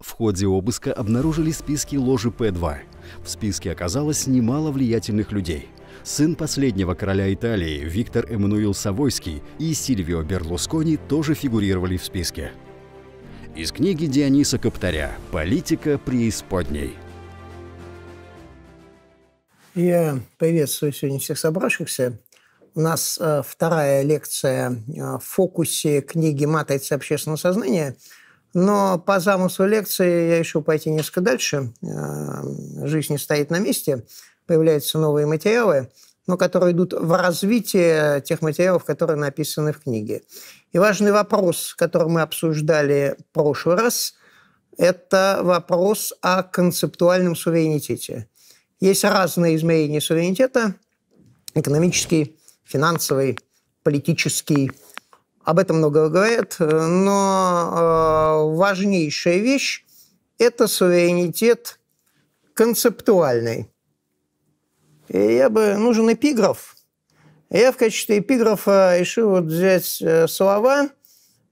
В ходе обыска обнаружили списки ложи П-2. В списке оказалось немало влиятельных людей. Сын последнего короля Италии Виктор Эммануил Савойский и Сильвио Берлускони тоже фигурировали в списке. Из книги Диониса Коптаря «Политика преисподней». Я приветствую сегодня всех собравшихся. У нас э, вторая лекция э, в фокусе книги «Матрица общественного сознания», но по замыслу лекции я решил пойти несколько дальше. Э, жизнь не стоит на месте, появляются новые материалы, но которые идут в развитие тех материалов, которые написаны в книге. И важный вопрос, который мы обсуждали в прошлый раз, это вопрос о концептуальном суверенитете. Есть разные измерения суверенитета – экономический, финансовый, политический – об этом много говорят, э, но э, важнейшая вещь – это суверенитет концептуальный. И я бы нужен эпиграф. Я в качестве эпиграфа решил вот взять э, слова.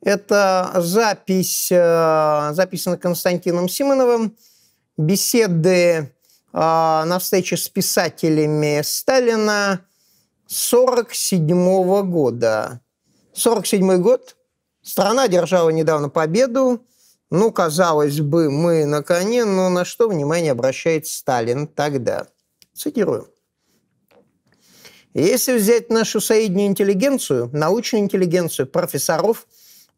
Это запись, записана Константином Симоновым, беседы на встрече с писателями Сталина 1947 года. 47 год. Страна держала недавно победу. Ну, казалось бы, мы на коне, но на что внимание обращает Сталин тогда? Цитирую. Если взять нашу соединенную интеллигенцию, научную интеллигенцию, профессоров,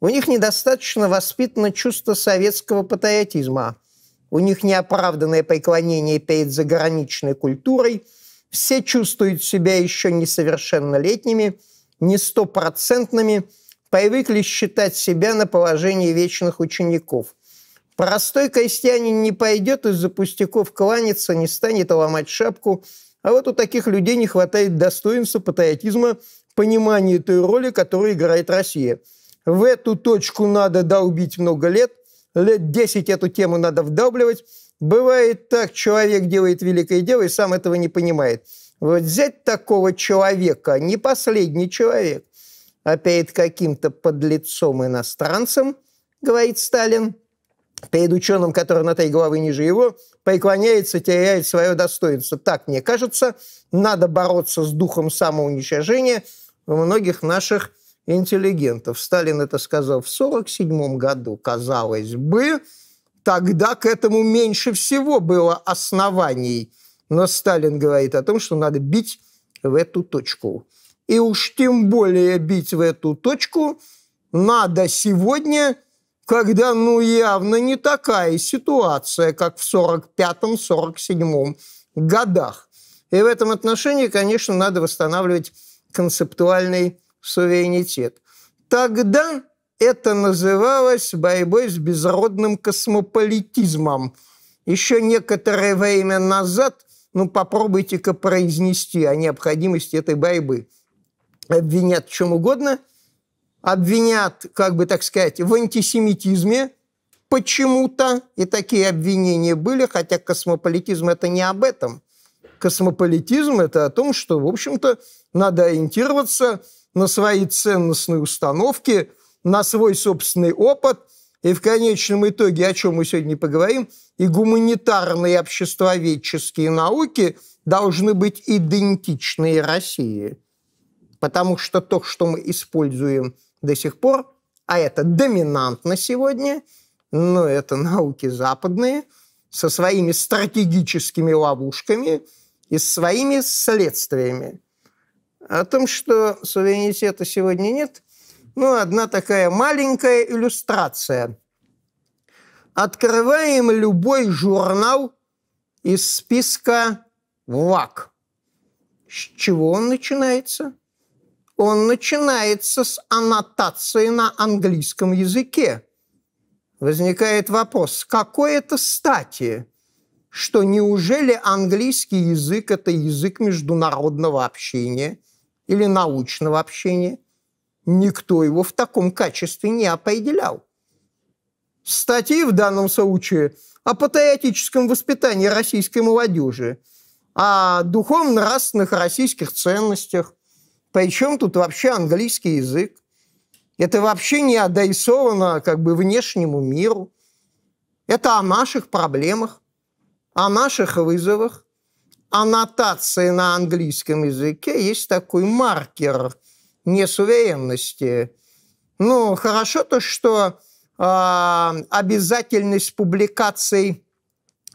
у них недостаточно воспитано чувство советского патриотизма. У них неоправданное преклонение перед заграничной культурой. Все чувствуют себя еще несовершеннолетними – не стопроцентными, привыкли считать себя на положении вечных учеников. Простой крестьянин не пойдет из-за пустяков кланяться, не станет ломать шапку, а вот у таких людей не хватает достоинства, патриотизма, понимания той роли, которую играет Россия. В эту точку надо долбить много лет, лет 10 эту тему надо вдавливать. Бывает так, человек делает великое дело и сам этого не понимает. Вот взять такого человека, не последний человек, а перед каким-то подлецом-иностранцем, говорит Сталин, перед ученым, который на той главы ниже его, преклоняется, теряет свое достоинство. Так, мне кажется, надо бороться с духом самоуничижения у многих наших интеллигентов. Сталин это сказал в 1947 году, казалось бы, тогда к этому меньше всего было оснований – но Сталин говорит о том, что надо бить в эту точку. И уж тем более бить в эту точку надо сегодня, когда ну явно не такая ситуация, как в 45-47 годах. И в этом отношении, конечно, надо восстанавливать концептуальный суверенитет. Тогда это называлось борьбой с безродным космополитизмом. Еще некоторое время назад – ну, попробуйте-ка произнести о необходимости этой борьбы. Обвинят в чем угодно, обвинят, как бы так сказать, в антисемитизме почему-то, и такие обвинения были, хотя космополитизм – это не об этом. Космополитизм – это о том, что, в общем-то, надо ориентироваться на свои ценностные установки, на свой собственный опыт – и в конечном итоге, о чем мы сегодня поговорим, и гуманитарные и обществоведческие науки должны быть идентичны России. Потому что то, что мы используем до сих пор, а это доминантно сегодня, но это науки западные, со своими стратегическими ловушками и своими следствиями. О том, что суверенитета сегодня нет – ну, одна такая маленькая иллюстрация. Открываем любой журнал из списка ВАК. С чего он начинается? Он начинается с аннотации на английском языке. Возникает вопрос, с какой это стати? Что неужели английский язык – это язык международного общения или научного общения – Никто его в таком качестве не определял. Статьи в данном случае о патриотическом воспитании российской молодежи, о духовно-нравственных российских ценностях. Причем тут вообще английский язык? Это вообще не адресовано как бы внешнему миру. Это о наших проблемах, о наших вызовах. Аннотации на английском языке есть такой маркер несуверенности. Ну, хорошо то, что э, обязательность публикаций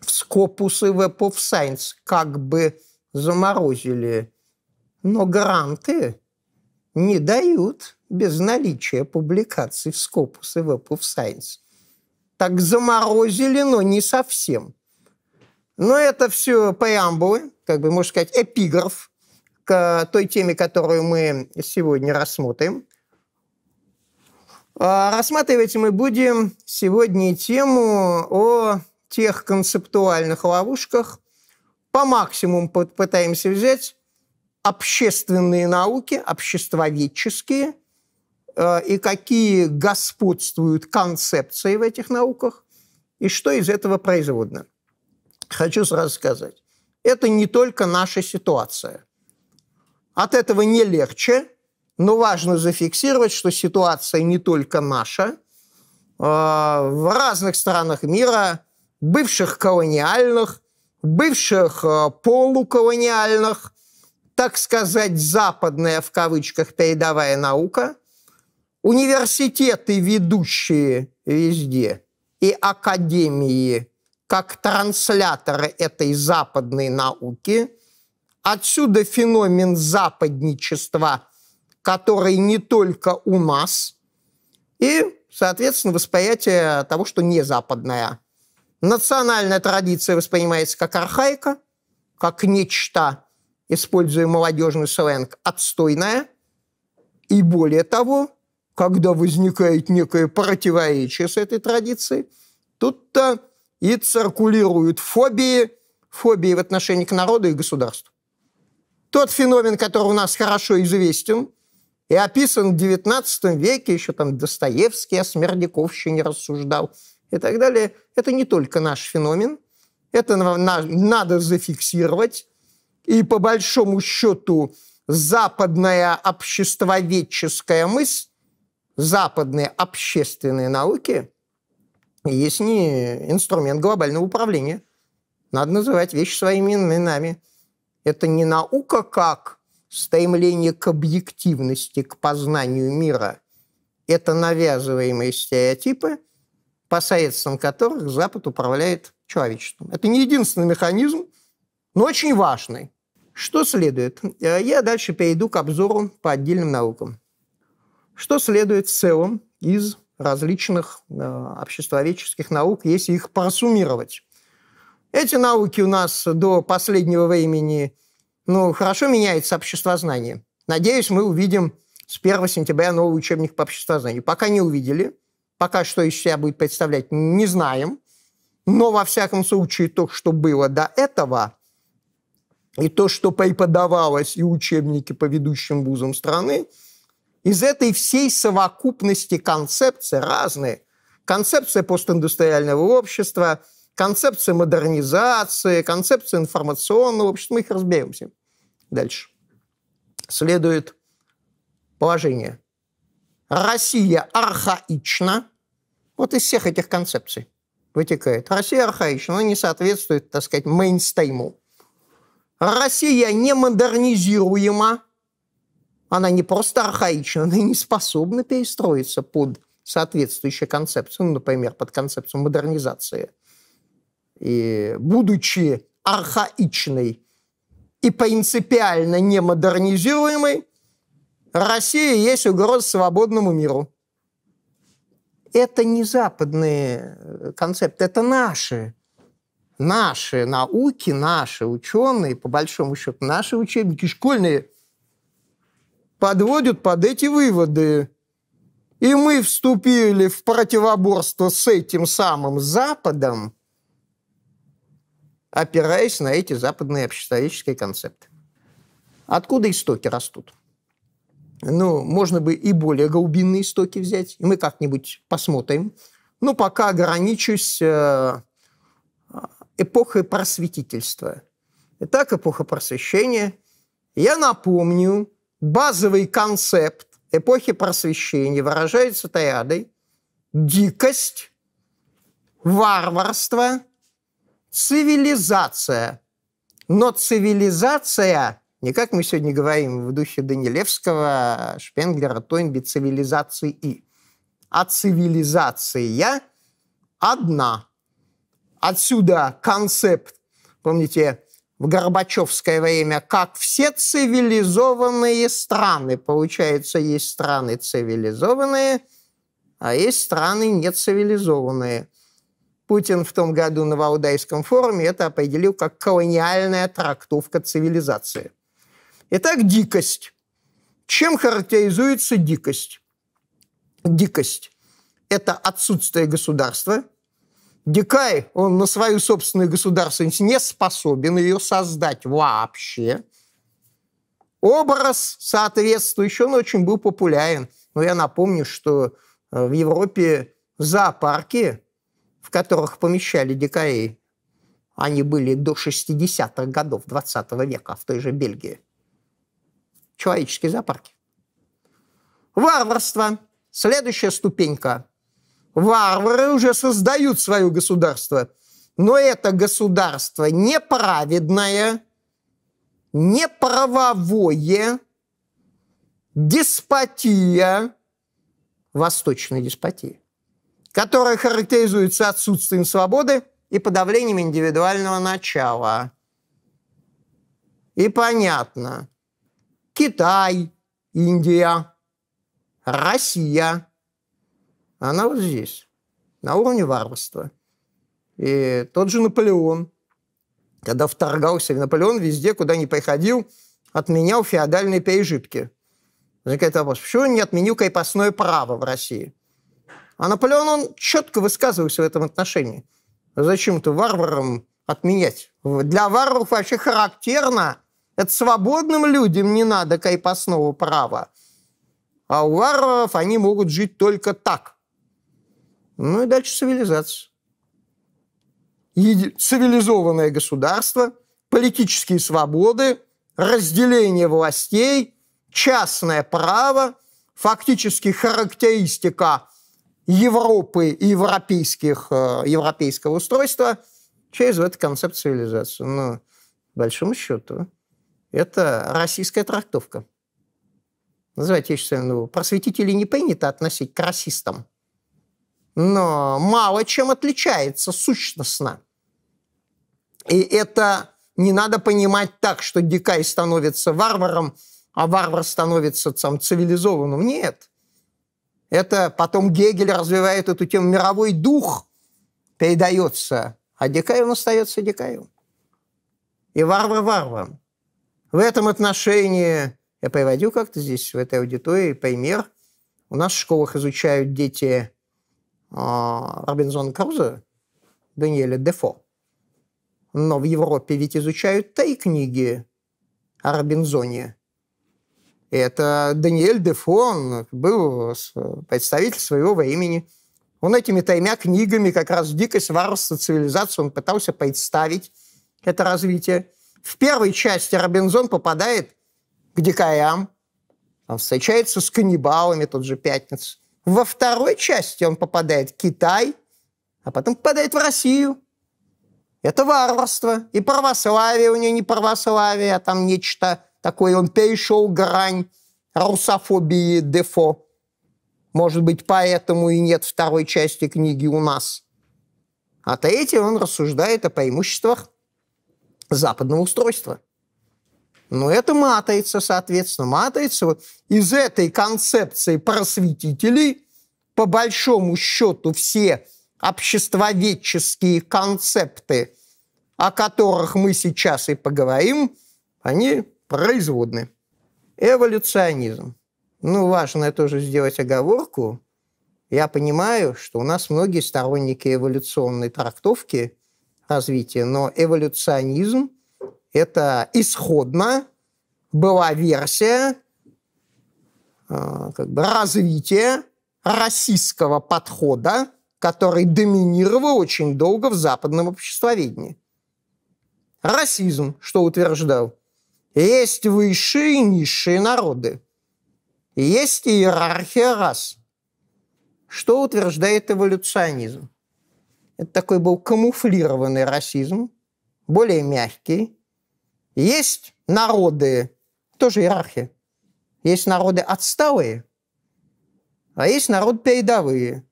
в Scopus и Web of Science как бы заморозили, но гранты не дают без наличия публикаций в Scopus и Web of Science. Так заморозили, но не совсем. Но это все преамбулы, как бы можно сказать, эпиграф к э, той теме, которую мы сегодня рассмотрим. А, рассматривать мы будем сегодня тему о тех концептуальных ловушках. По максимуму попытаемся взять общественные науки, обществоведческие, э, и какие господствуют концепции в этих науках, и что из этого производно. Хочу сразу сказать, это не только наша ситуация. От этого не легче, но важно зафиксировать, что ситуация не только наша. А, в разных странах мира, бывших колониальных, бывших а, полуколониальных, так сказать, западная в кавычках передовая наука, университеты ведущие везде и академии как трансляторы этой западной науки – Отсюда феномен западничества, который не только у нас, и, соответственно, восприятие того, что не западное. Национальная традиция воспринимается как архаика, как нечто, используя молодежный сленг, отстойное. И более того, когда возникает некое противоречие с этой традицией, тут-то и циркулируют фобии, фобии в отношении к народу и государству. Тот феномен, который у нас хорошо известен и описан в XIX веке, еще там Достоевский о Смердяковщине рассуждал и так далее, это не только наш феномен, это надо зафиксировать. И по большому счету западная обществоведческая мысль, западные общественные науки есть не инструмент глобального управления. Надо называть вещи своими именами. Это не наука как стремление к объективности, к познанию мира. Это навязываемые стереотипы, посредством которых Запад управляет человечеством. Это не единственный механизм, но очень важный. Что следует? Э, я дальше перейду к обзору по отдельным наукам. Что следует в целом из различных э, обществоведческих наук, если их просуммировать? Эти науки у нас до последнего времени, ну, хорошо меняется обществознание. Надеюсь, мы увидим с 1 сентября новый учебник по обществознанию. Пока не увидели, пока что из себя будет представлять, не знаем. Но, во всяком случае, то, что было до этого, и то, что преподавалось и учебники по ведущим вузам страны, из этой всей совокупности концепций разные. Концепция постиндустриального общества – концепция модернизации, концепция информационного общества. Мы их разберемся. Дальше. Следует положение. Россия архаична. Вот из всех этих концепций вытекает. Россия архаична, она не соответствует, так сказать, мейнстейму. Россия не модернизируема. Она не просто архаична, она не способна перестроиться под соответствующие концепции, ну, например, под концепцию модернизации – и будучи архаичной и принципиально не модернизируемой, Россия есть угроза свободному миру. Это не западные э, концепты, это наши. Наши науки, наши ученые, по большому счету, наши учебники школьные подводят под эти выводы. И мы вступили в противоборство с этим самым Западом – опираясь на эти западные общечеловеческие концепты. Откуда истоки растут? Ну, можно бы и более глубинные истоки взять, и мы как-нибудь посмотрим. Но ну, пока ограничусь э, эпохой просветительства. Итак, эпоха просвещения. Я напомню, базовый концепт эпохи просвещения выражается триадой дикость, варварство – цивилизация. Но цивилизация, не как мы сегодня говорим в духе Данилевского, Шпенглера, Тойнби, цивилизации и, а цивилизация одна. Отсюда концепт, помните, в Горбачевское время, как все цивилизованные страны. Получается, есть страны цивилизованные, а есть страны нецивилизованные – Путин в том году на Ваудайском форуме это определил как колониальная трактовка цивилизации. Итак, дикость. Чем характеризуется дикость? Дикость – это отсутствие государства. Дикай, он на свою собственную государственность не способен ее создать вообще. Образ соответствующий, он очень был популярен. Но я напомню, что э, в Европе зоопарки в которых помещали дикарей. Они были до 60-х годов 20 -го века в той же Бельгии. Человеческие зоопарки. Варварство. Следующая ступенька. Варвары уже создают свое государство. Но это государство неправедное, неправовое, деспотия, восточная деспотия которая характеризуется отсутствием свободы и подавлением индивидуального начала. И понятно, Китай, Индия, Россия, она вот здесь, на уровне варварства. И тот же Наполеон, когда вторгался, Наполеон везде, куда ни приходил, отменял феодальные пережитки. Возникает вопрос, почему он не отменил крепостное право в России? А Наполеон, он четко высказывался в этом отношении. Зачем-то варварам отменять. Для варваров вообще характерно. Это свободным людям не надо кайпосного права. А у варваров они могут жить только так. Ну и дальше цивилизация. Еди... Цивилизованное государство, политические свободы, разделение властей, частное право, фактически характеристика Европы и европейских, э, европейского устройства через этот концепт цивилизации. Но, по большому счету, это российская трактовка. Называйте еще, своими ну, Просветителей не принято относить к расистам. Но мало чем отличается сущностно. И это не надо понимать так, что дикай становится варваром, а варвар становится там, цивилизованным. Нет. Это потом Гегель развивает эту тему. Мировой дух передается, а дикарем остается дикарем. И варвар варваром. В этом отношении я приводил как-то здесь, в этой аудитории, пример. У нас в школах изучают дети а, Робинзона Круза, Даниэля Дефо. Но в Европе ведь изучают три книги о Робинзоне. Это Даниэль Дефон был э, представитель своего времени. Он этими тремя книгами как раз «Дикость, варварство, цивилизацию. он пытался представить это развитие. В первой части Робинзон попадает к дикаям, он встречается с каннибалами, тот же «Пятница». Во второй части он попадает в Китай, а потом попадает в Россию. Это варварство. И православие у него не православие, а там нечто такой, он перешел грань русофобии Дефо. Может быть, поэтому и нет второй части книги у нас. А третий он рассуждает о преимуществах западного устройства. Но это матрица, соответственно, матрица из этой концепции просветителей, по большому счету, все обществоведческие концепты, о которых мы сейчас и поговорим, они производны. Эволюционизм. Ну, важно тоже сделать оговорку. Я понимаю, что у нас многие сторонники эволюционной трактовки развития, но эволюционизм – это исходно была версия а, как бы развития российского подхода, который доминировал очень долго в западном обществоведении. Расизм, что утверждал – есть высшие и низшие народы. есть иерархия рас. Что утверждает эволюционизм? Это такой был камуфлированный расизм, более мягкий. Есть народы, тоже иерархия. Есть народы отсталые, а есть народ передовые.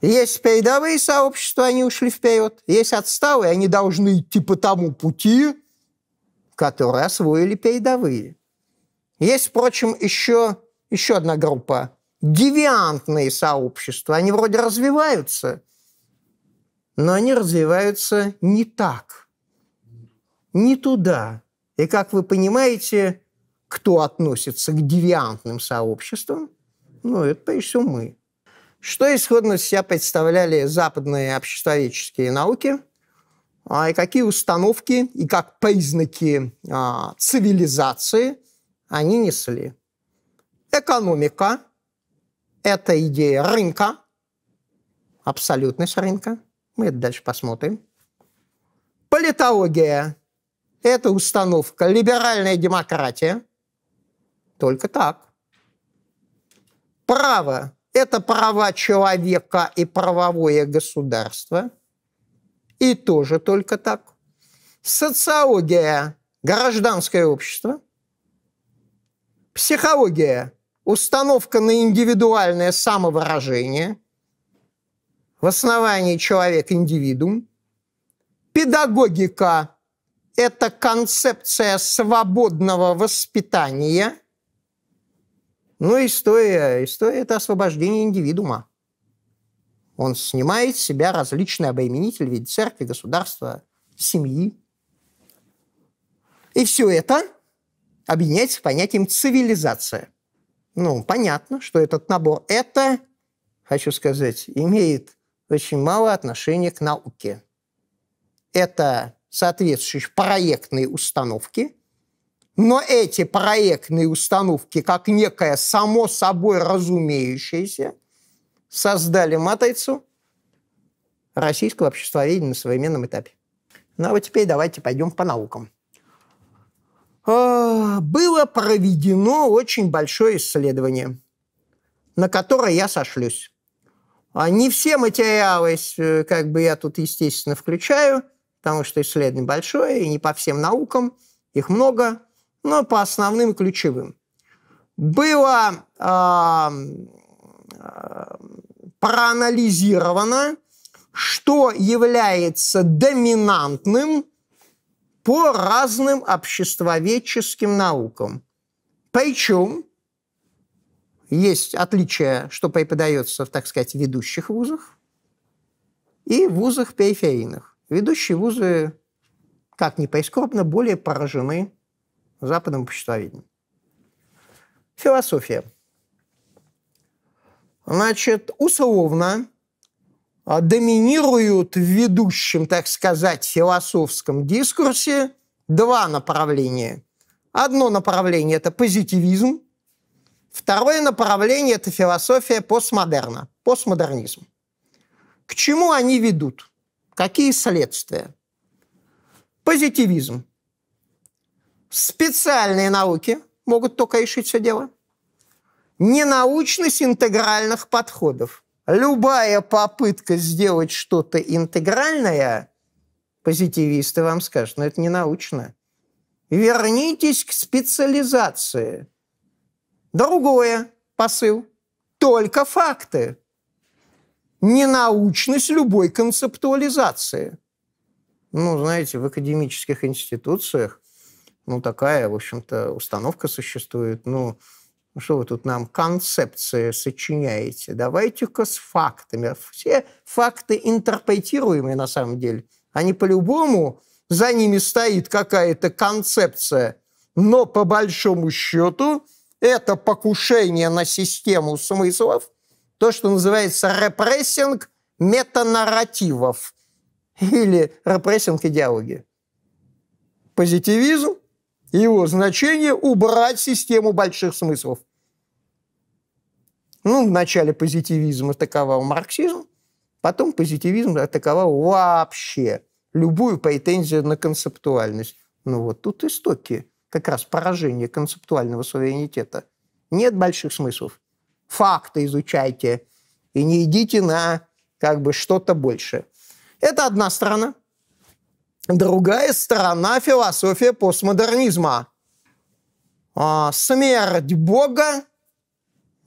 Есть передовые сообщества, они ушли вперед. Есть отсталые, они должны идти по тому пути, которые освоили передовые. Есть, впрочем, еще, еще одна группа – девиантные сообщества. Они вроде развиваются, но они развиваются не так, не туда. И, как вы понимаете, кто относится к девиантным сообществам? Ну, это, прежде всего, мы. Что исходно из себя представляли западные обществоведческие науки – а, и какие установки и как признаки а, цивилизации они несли. Экономика – это идея рынка, абсолютность рынка, мы это дальше посмотрим. Политология – это установка либеральная демократия, только так. Право – это права человека и правовое государство – и тоже только так. Социология – гражданское общество. Психология – установка на индивидуальное самовыражение. В основании человек – индивидуум. Педагогика – это концепция свободного воспитания. Ну, история, история – это освобождение индивидуума. Он снимает с себя различные обременители в виде церкви, государства, семьи. И все это объединяется с понятием цивилизация. Ну, понятно, что этот набор это, хочу сказать, имеет очень мало отношения к науке. Это соответствующие проектные установки, но эти проектные установки, как некое само собой разумеющееся – создали матайцу российского обществоведения на современном этапе. Ну а вот теперь давайте пойдем по наукам. А, было проведено очень большое исследование, на которое я сошлюсь. А не все материалы, э, как бы я тут, естественно, включаю, потому что исследование большое, и не по всем наукам, их много, но по основным ключевым. Было а, Э, проанализировано, что является доминантным по разным обществоведческим наукам. Причем есть отличие, что преподается в, так сказать, ведущих вузах и вузах периферийных. Ведущие вузы, как ни прискорбно, более поражены западным обществоведением. Философия – значит, условно а, доминируют в ведущем, так сказать, философском дискурсе два направления. Одно направление – это позитивизм, второе направление – это философия постмодерна, постмодернизм. К чему они ведут? Какие следствия? Позитивизм. Специальные науки могут только решить все дело – ненаучность интегральных подходов. Любая попытка сделать что-то интегральное, позитивисты вам скажут, но «Ну, это не научно. Вернитесь к специализации. Другое посыл. Только факты. Ненаучность любой концептуализации. Ну, знаете, в академических институциях ну, такая, в общем-то, установка существует. Ну, «Ну, что вы тут нам концепции сочиняете? Давайте-ка с фактами. Все факты интерпретируемые на самом деле. Они по-любому, за ними стоит какая-то концепция. Но по большому счету это покушение на систему смыслов, то, что называется репрессинг метанарративов или репрессинг идеологии. Позитивизм его значение убрать систему больших смыслов. Ну, вначале позитивизм атаковал марксизм, потом позитивизм атаковал вообще любую претензию на концептуальность. Ну вот тут истоки как раз поражение концептуального суверенитета. Нет больших смыслов. Факты изучайте и не идите на как бы что-то больше. Это одна сторона другая сторона философия постмодернизма. А, смерть Бога,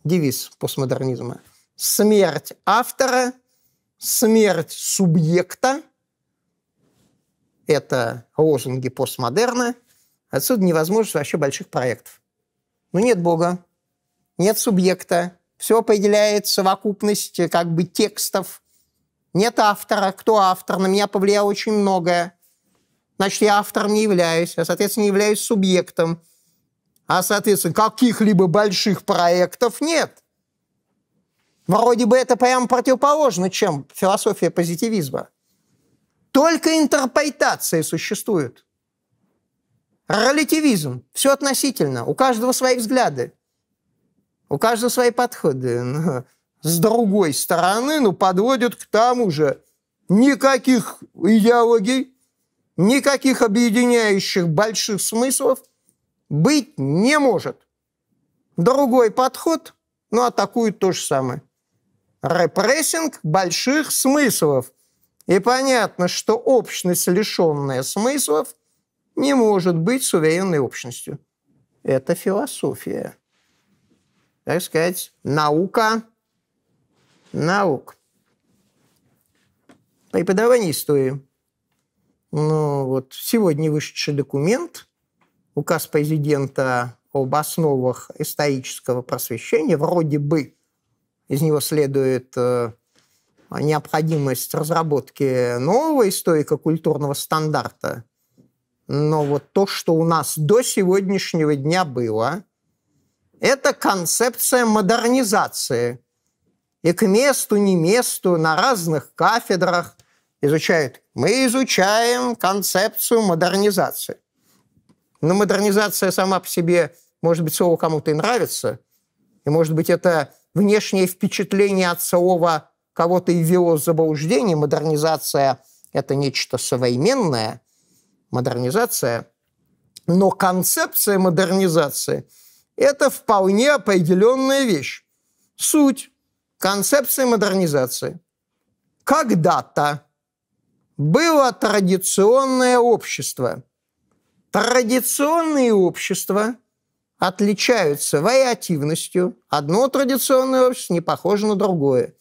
девиз постмодернизма, смерть автора, смерть субъекта, это лозунги постмодерна, отсюда невозможность вообще больших проектов. Ну, нет Бога, нет субъекта, все определяет совокупность как бы текстов, нет автора, кто автор, на меня повлияло очень многое – значит, я автором не являюсь, а, соответственно, не являюсь субъектом. А, соответственно, каких-либо больших проектов нет. Вроде бы это прямо противоположно, чем философия позитивизма. Только интерпретации существуют. Релятивизм. Все относительно. У каждого свои взгляды. У каждого свои подходы. Но с другой стороны, ну, подводят к тому же никаких идеологий, никаких объединяющих больших смыслов быть не может. Другой подход, но атакует то же самое. Репрессинг больших смыслов. И понятно, что общность, лишенная смыслов, не может быть суверенной общностью. Это философия. Так сказать, наука наук. Преподавание истории – но вот сегодня вышедший документ, указ президента об основах исторического просвещения, вроде бы из него следует э, необходимость разработки нового историко-культурного стандарта. Но вот то, что у нас до сегодняшнего дня было, это концепция модернизации. И к месту, не месту, на разных кафедрах, изучают. Мы изучаем концепцию модернизации. Но модернизация сама по себе, может быть, слово кому-то и нравится, и, может быть, это внешнее впечатление от слова кого-то и ввело в заблуждение. Модернизация – это нечто современное, модернизация. Но концепция модернизации – это вполне определенная вещь. Суть концепции модернизации. Когда-то было традиционное общество. Традиционные общества отличаются вариативностью. Одно традиционное общество не похоже на другое.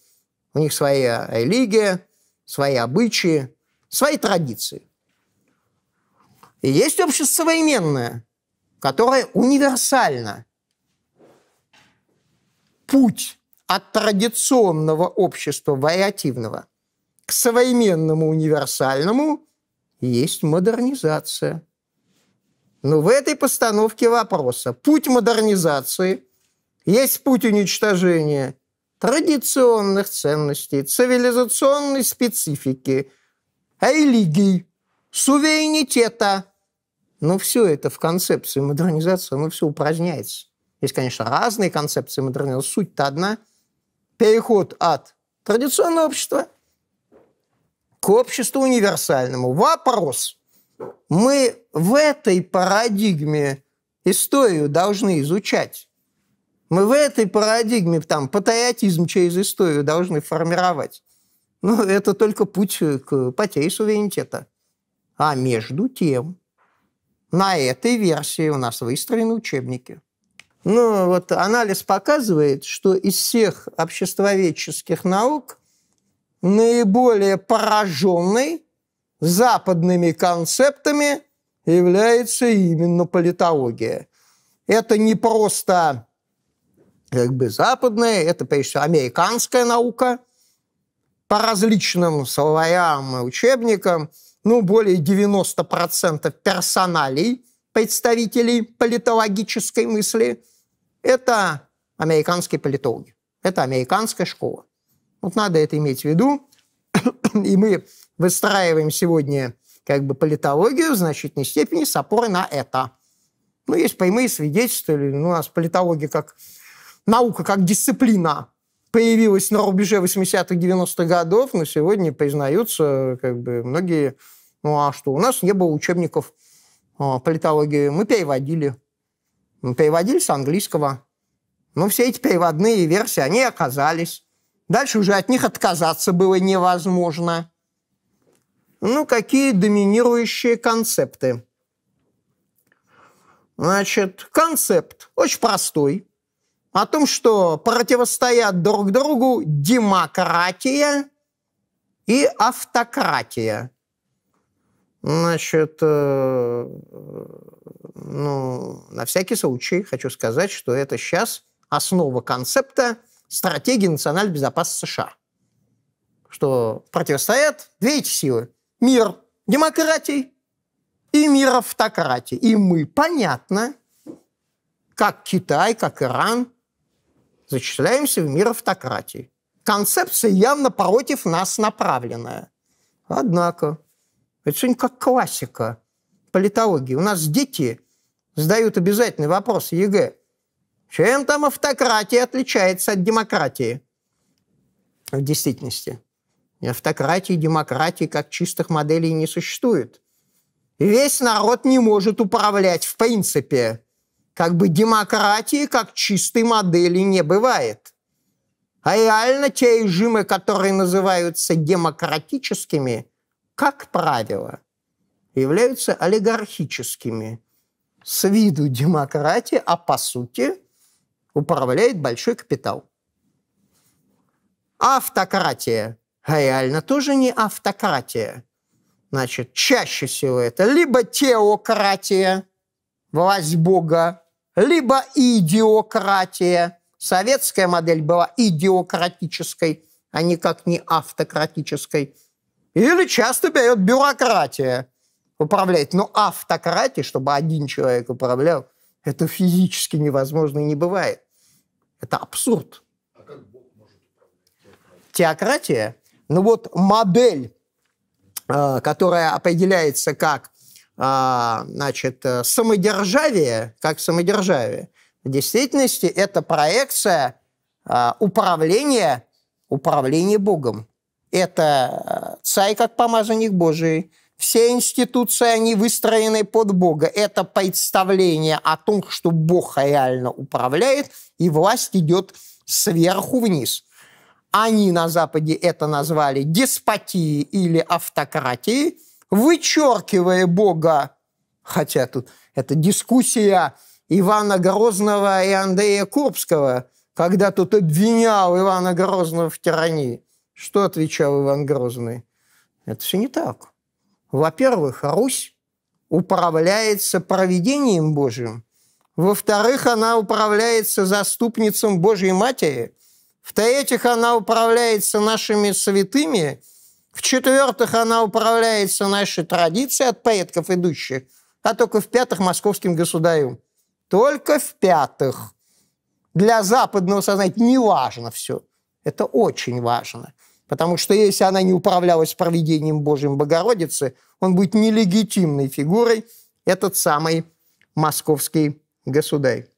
У них своя религия, свои обычаи, свои традиции. И есть общество современное, которое универсально. Путь от традиционного общества вариативного – к современному универсальному есть модернизация. Но в этой постановке вопроса путь модернизации есть путь уничтожения традиционных ценностей, цивилизационной специфики, религий, суверенитета. Но все это в концепции модернизации, оно все упраздняется. Есть, конечно, разные концепции модернизации, суть-то одна. Переход от традиционного общества – к обществу универсальному. Вопрос. Мы в этой парадигме историю должны изучать. Мы в этой парадигме там патриотизм через историю должны формировать. Ну, это только путь э, к потере суверенитета. А между тем, на этой версии у нас выстроены учебники. Ну, вот анализ показывает, что из всех обществоведческих наук наиболее пораженной западными концептами является именно политология. Это не просто как бы западная, это, прежде всего, американская наука по различным словарям и учебникам, ну, более 90% персоналей представителей политологической мысли – это американские политологи, это американская школа. Вот надо это иметь в виду. И мы выстраиваем сегодня как бы политологию в значительной степени с опорой на это. Ну, есть прямые свидетельства, или ну, у нас политология как наука, как дисциплина появилась на рубеже 80-х-90-х годов, но сегодня признаются как бы многие, ну а что, у нас не было учебников а, политологии, мы переводили. Мы переводили с английского. Но все эти переводные версии, они оказались Дальше уже от них отказаться было невозможно. Ну, какие доминирующие концепты? Значит, концепт очень простой. О том, что противостоят друг другу демократия и автократия. Значит, э, ну, на всякий случай хочу сказать, что это сейчас основа концепта – стратегии национальной безопасности США, что противостоят две эти силы. Мир демократий и мир автократий. И мы, понятно, как Китай, как Иран, зачисляемся в мир автократии. Концепция явно против нас направленная. Однако, это сегодня как классика политологии. У нас дети задают обязательный вопрос ЕГЭ. Чем там автократия отличается от демократии? В действительности. И автократии, и демократии как чистых моделей не существует. весь народ не может управлять в принципе. Как бы демократии как чистой модели не бывает. А реально те режимы, которые называются демократическими, как правило, являются олигархическими. С виду демократии, а по сути – управляет большой капитал. Автократия. Реально тоже не автократия. Значит, чаще всего это либо теократия, власть Бога, либо идиократия. Советская модель была идиократической, а никак не автократической. Или часто берет бюрократия управлять. Но автократия, чтобы один человек управлял, это физически невозможно и не бывает. Это абсурд. А как Бог может управлять? Теократия? Ну вот модель, э, которая определяется как э, значит, э, самодержавие, как самодержавие, в действительности это проекция управления, управления Богом. Это царь как помазанник Божий, все институции, они выстроены под Бога. Это представление о том, что Бог реально управляет – и власть идет сверху вниз. Они на Западе это назвали деспотией или автократией, вычеркивая Бога, хотя тут это дискуссия Ивана Грозного и Андрея Курбского, когда тут обвинял Ивана Грозного в тирании. Что отвечал Иван Грозный? Это все не так. Во-первых, Русь управляется проведением Божьим, во-вторых, она управляется заступницем Божьей Матери. В-третьих, она управляется нашими святыми. В-четвертых, она управляется нашей традицией от предков идущих. А только в-пятых, московским государем. Только в-пятых. Для западного сознания не важно все. Это очень важно. Потому что если она не управлялась проведением Божьим Богородицы, он будет нелегитимной фигурой, этот самый московский государь.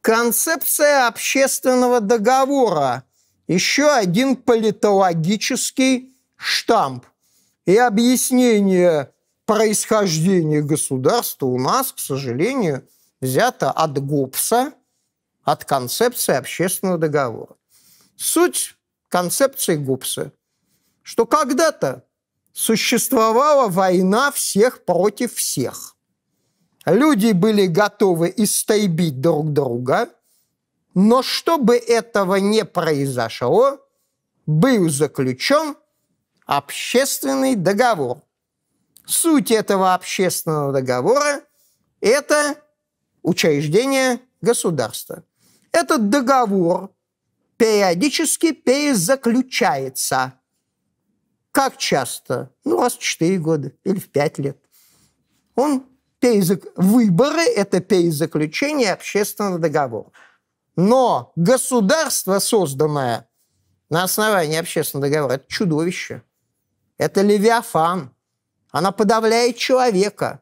Концепция общественного договора – еще один политологический штамп и объяснение происхождения государства у нас, к сожалению, взято от ГОПСа, от концепции общественного договора. Суть концепции ГОПСа, что когда-то существовала война всех против всех – Люди были готовы истребить друг друга, но чтобы этого не произошло, был заключен общественный договор. Суть этого общественного договора – это учреждение государства. Этот договор периодически перезаключается. Как часто? Ну, раз в 4 года или в 5 лет. Он выборы – это перезаключение общественного договора. Но государство, созданное на основании общественного договора, это чудовище. Это левиафан. Она подавляет человека.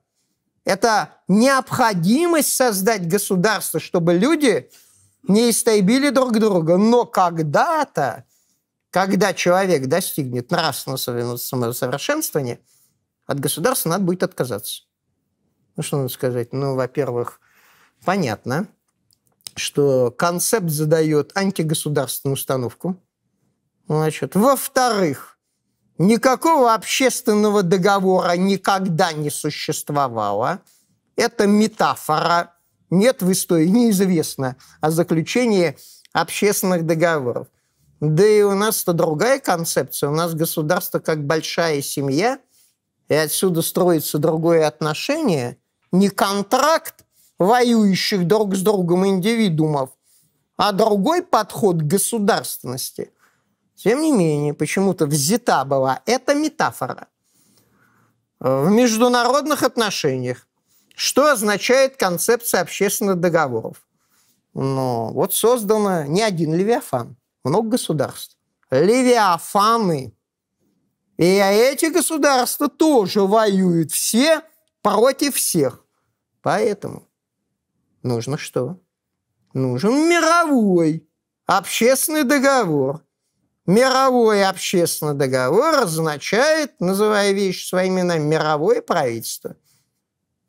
Это необходимость создать государство, чтобы люди не истребили друг друга. Но когда-то, когда человек достигнет нравственного самосовершенствования, от государства надо будет отказаться. Ну, что надо сказать? Ну, во-первых, понятно, что концепт задает антигосударственную установку. Значит, во-вторых, никакого общественного договора никогда не существовало. Это метафора. Нет в истории, неизвестно о заключении общественных договоров. Да и у нас-то другая концепция. У нас государство как большая семья, и отсюда строится другое отношение – не контракт воюющих друг с другом индивидуумов, а другой подход к государственности. Тем не менее, почему-то взята была эта метафора в международных отношениях. Что означает концепция общественных договоров? Но ну, вот создано не один Левиафан, много государств. Левиафаны. И эти государства тоже воюют все – против всех. Поэтому нужно что? Нужен мировой общественный договор. Мировой общественный договор означает, называя вещи своими именами, мировое правительство.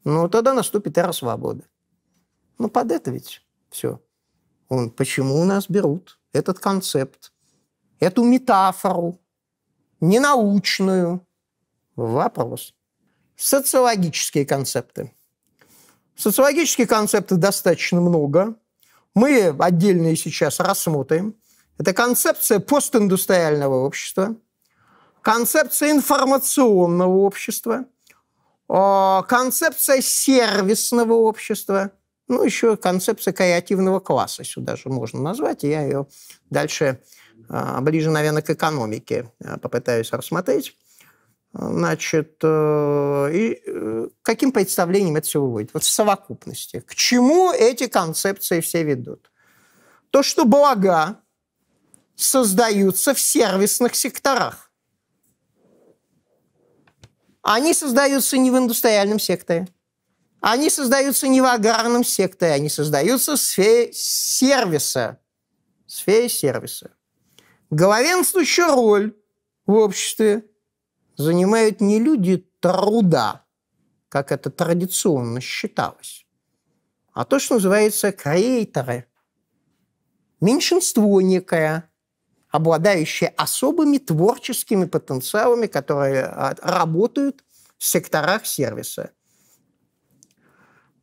Ну, тогда наступит эра свободы. Ну, под это ведь все. Он, почему у нас берут этот концепт, эту метафору, ненаучную? Вопрос. Социологические концепты. Социологических концепты достаточно много. Мы отдельные сейчас рассмотрим. Это концепция постиндустриального общества, концепция информационного общества, э, концепция сервисного общества, ну, еще концепция креативного класса сюда же можно назвать. Я ее дальше э, ближе, наверное, к экономике э, попытаюсь рассмотреть. Значит, э, и э, каким представлением это все выводит? Вот в совокупности. К чему эти концепции все ведут? То, что блага создаются в сервисных секторах. Они создаются не в индустриальном секторе. Они создаются не в аграрном секторе, они создаются в сфере сервиса. В сфере сервиса. Главенствующая роль в обществе – занимают не люди труда, как это традиционно считалось, а то, что называется креаторы. Меньшинство некое, обладающее особыми творческими потенциалами, которые а, работают в секторах сервиса.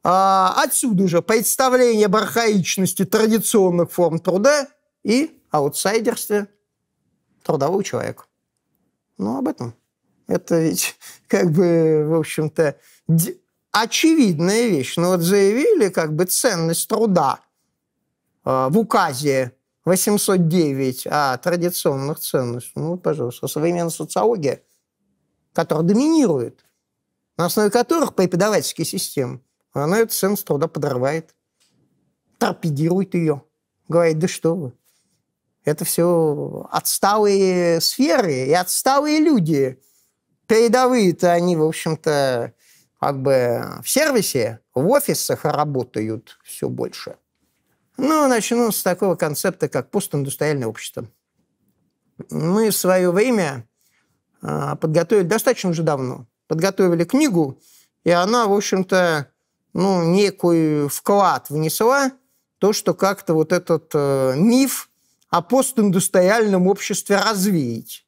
А, отсюда же представление об архаичности традиционных форм труда и аутсайдерстве трудового человека. Ну, об этом. Это ведь как бы, в общем-то, очевидная вещь. Но вот заявили как бы ценность труда а, в указе 809 о а, традиционных ценностях. Ну, пожалуйста, современная социология, которая доминирует, на основе которых преподавательские системы, она эту ценность труда подрывает, торпедирует ее. Говорит, да что вы. Это все отсталые сферы и отсталые люди передовые-то они, в общем-то, как бы в сервисе, в офисах работают все больше. Ну, начну с такого концепта, как постиндустриальное общество. Мы в свое время а, подготовили, достаточно уже давно, подготовили книгу, и она, в общем-то, ну, некий вклад внесла, то, что как-то вот этот э, миф о постиндустриальном обществе развеять.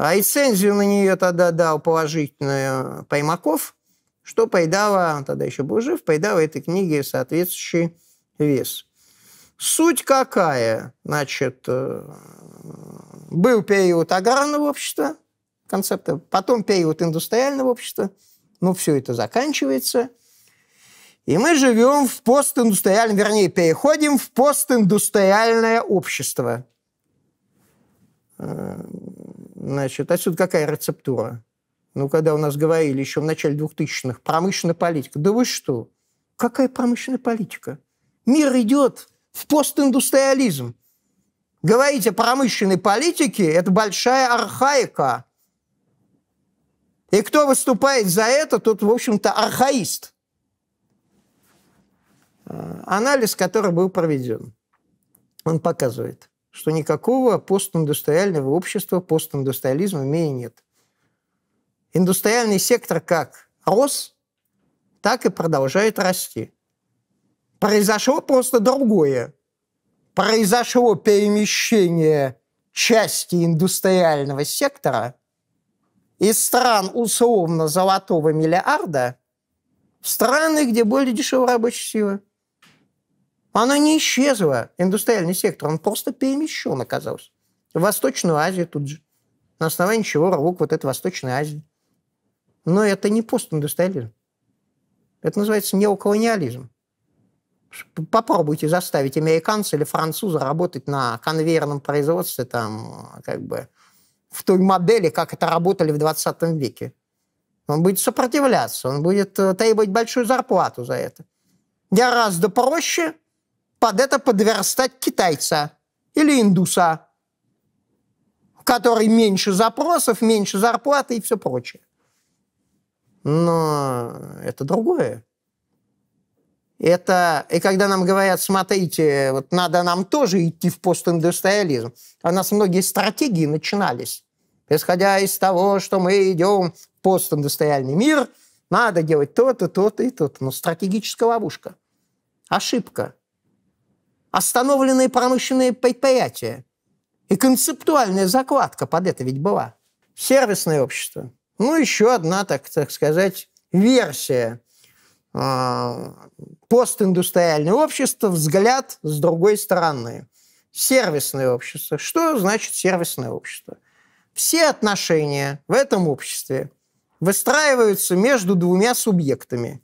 А лицензию на нее тогда дал положительную Паймаков, что Пайдава, тогда еще был жив, Пайдава этой книге соответствующий вес. Суть какая? Значит, э, был период аграрного общества, концепта, потом период индустриального общества, но ну, все это заканчивается. И мы живем в постиндустриальном, вернее, переходим в постиндустриальное общество э, Значит, отсюда какая рецептура? Ну, когда у нас говорили еще в начале 2000-х, промышленная политика. Да вы что? Какая промышленная политика? Мир идет в постиндустриализм. Говорить о промышленной политике – это большая архаика. И кто выступает за это, тот, в общем-то, архаист. Анализ, который был проведен, он показывает – что никакого постиндустриального общества, постиндустриализма в мире нет. Индустриальный сектор как рос, так и продолжает расти. Произошло просто другое. Произошло перемещение части индустриального сектора из стран условно золотого миллиарда в страны, где более дешевая рабочая сила – она не исчезла, индустриальный сектор, он просто перемещен оказался. В Восточную Азию тут же. На основании чего рвут вот эта Восточная Азия. Но это не постиндустриализм. Это называется неоколониализм. Попробуйте заставить американца или француза работать на конвейерном производстве там, как бы, в той модели, как это работали в 20 веке. Он будет сопротивляться, он будет э, требовать большую зарплату за это. Гораздо проще под это подверстать китайца или индуса, который меньше запросов, меньше зарплаты и все прочее. Но это другое. Это, и когда нам говорят, смотрите, вот надо нам тоже идти в постиндустриализм, а у нас многие стратегии начинались. Исходя из того, что мы идем в постиндустриальный мир, надо делать то-то, то-то и то-то. Но стратегическая ловушка. Ошибка остановленные промышленные предприятия. И концептуальная закладка под это ведь была. Сервисное общество. Ну, еще одна, так, так сказать, версия а, постиндустриальное общество, взгляд с другой стороны. Сервисное общество. Что значит сервисное общество? Все отношения в этом обществе выстраиваются между двумя субъектами.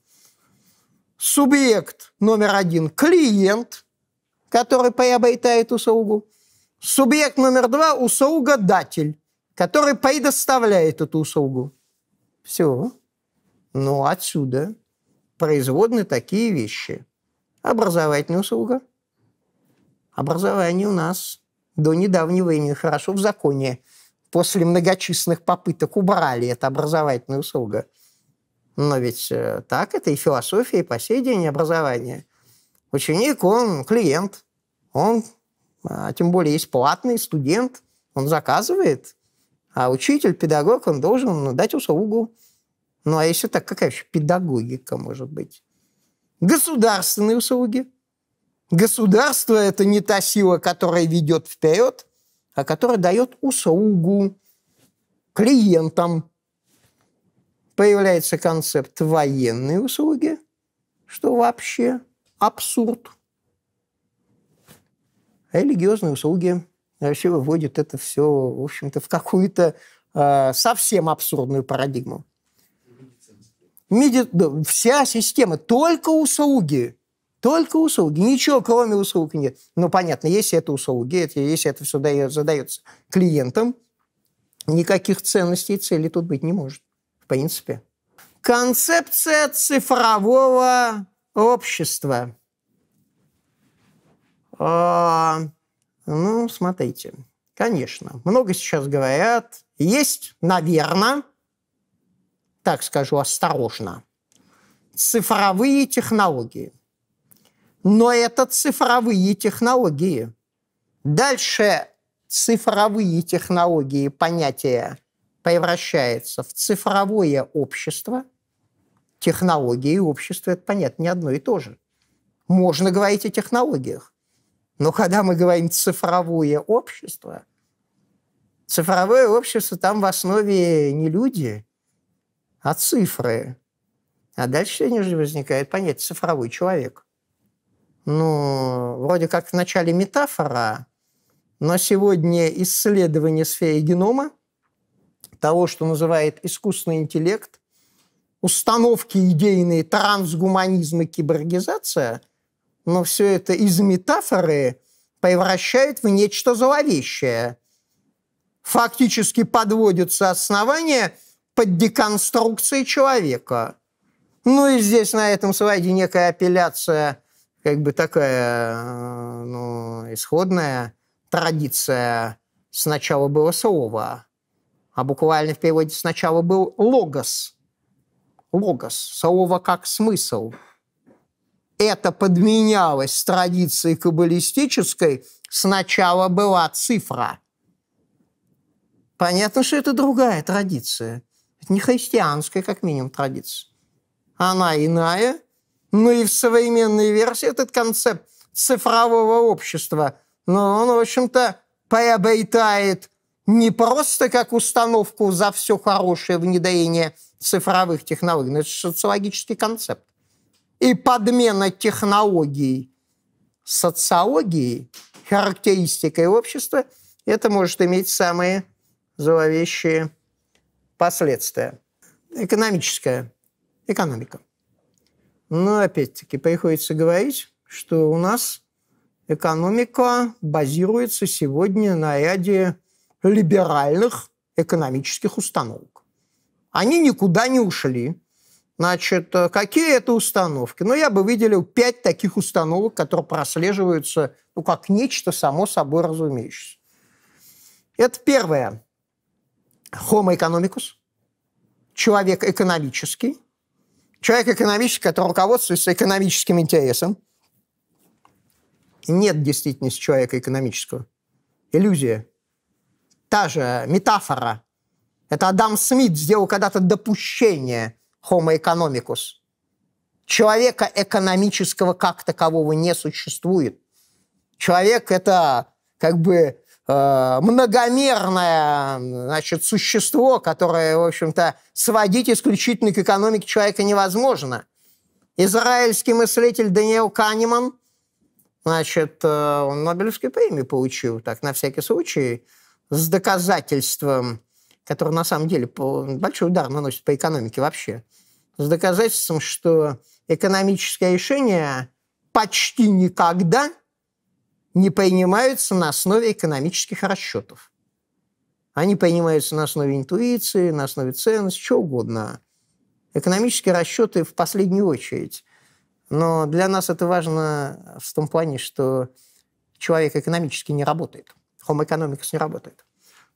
Субъект номер один – клиент, который приобретает услугу. Субъект номер два – услугодатель, который предоставляет эту услугу. Все. Но ну, отсюда производны такие вещи. Образовательная услуга. Образование у нас до недавнего времени хорошо в законе. После многочисленных попыток убрали это образовательная услуга. Но ведь э, так это и философия, и по сей день образование – Ученик, он клиент, он, а тем более, есть платный студент, он заказывает, а учитель, педагог, он должен дать услугу. Ну, а если так, какая еще педагогика может быть? Государственные услуги. Государство – это не та сила, которая ведет вперед, а которая дает услугу клиентам. Появляется концепт военной услуги, что вообще – абсурд. религиозные услуги э, вообще выводят это все, в общем-то, в какую-то э, совсем абсурдную парадигму. Меди... Вся система, только услуги. Только услуги, ничего кроме услуг нет. Ну, понятно, если это услуги, если это все дает, задается клиентам, никаких ценностей и целей тут быть не может, в принципе. Концепция цифрового Общество. А, ну, смотрите, конечно, много сейчас говорят. Есть, наверное, так скажу осторожно, цифровые технологии. Но это цифровые технологии. Дальше цифровые технологии понятие превращается в цифровое общество – Технологии и общество – это, понятно, не одно и то же. Можно говорить о технологиях, но когда мы говорим «цифровое общество», цифровое общество, там в основе не люди, а цифры. А дальше ниже возникает понятие «цифровой человек». Ну, вроде как в начале метафора, но сегодня исследование сферы генома, того, что называет искусственный интеллект, установки идейные трансгуманизм и киборгизация, но все это из метафоры превращает в нечто зловещее. Фактически подводятся основания под деконструкцией человека. Ну и здесь на этом слайде некая апелляция, как бы такая э, ну, исходная традиция «сначала было слово», а буквально в переводе «сначала был логос», логос, слово как смысл. Это подменялось с традицией каббалистической. Сначала была цифра. Понятно, что это другая традиция. Это не христианская, как минимум, традиция. Она иная, но и в современной версии этот концепт цифрового общества, но он, в общем-то, приобретает не просто как установку за все хорошее в цифровых технологий. Но это социологический концепт. И подмена технологий социологией, характеристикой общества, это может иметь самые зловещие последствия. Экономическая экономика. Но опять-таки приходится говорить, что у нас экономика базируется сегодня на ряде либеральных экономических установок. Они никуда не ушли. Значит, э, какие это установки? Ну, я бы выделил пять таких установок, которые прослеживаются, ну, как нечто само собой разумеющееся. Это первое. Homo economicus. Человек экономический. Человек экономический, который руководствуется экономическим интересом. Нет действительности человека экономического. Иллюзия. Та же метафора это Адам Смит сделал когда-то допущение homo economicus. Человека экономического как такового не существует. Человек – это как бы э, многомерное значит, существо, которое, в общем-то, сводить исключительно к экономике человека невозможно. Израильский мыслитель Даниэл Канеман, значит, э, он Нобелевскую премию получил, так, на всякий случай, с доказательством – который на самом деле большой удар наносит по экономике вообще, с доказательством, что экономическое решение почти никогда не принимаются на основе экономических расчетов. Они принимаются на основе интуиции, на основе ценностей, чего угодно. Экономические расчеты в последнюю очередь. Но для нас это важно в том плане, что человек экономически не работает. Homo economicus не работает.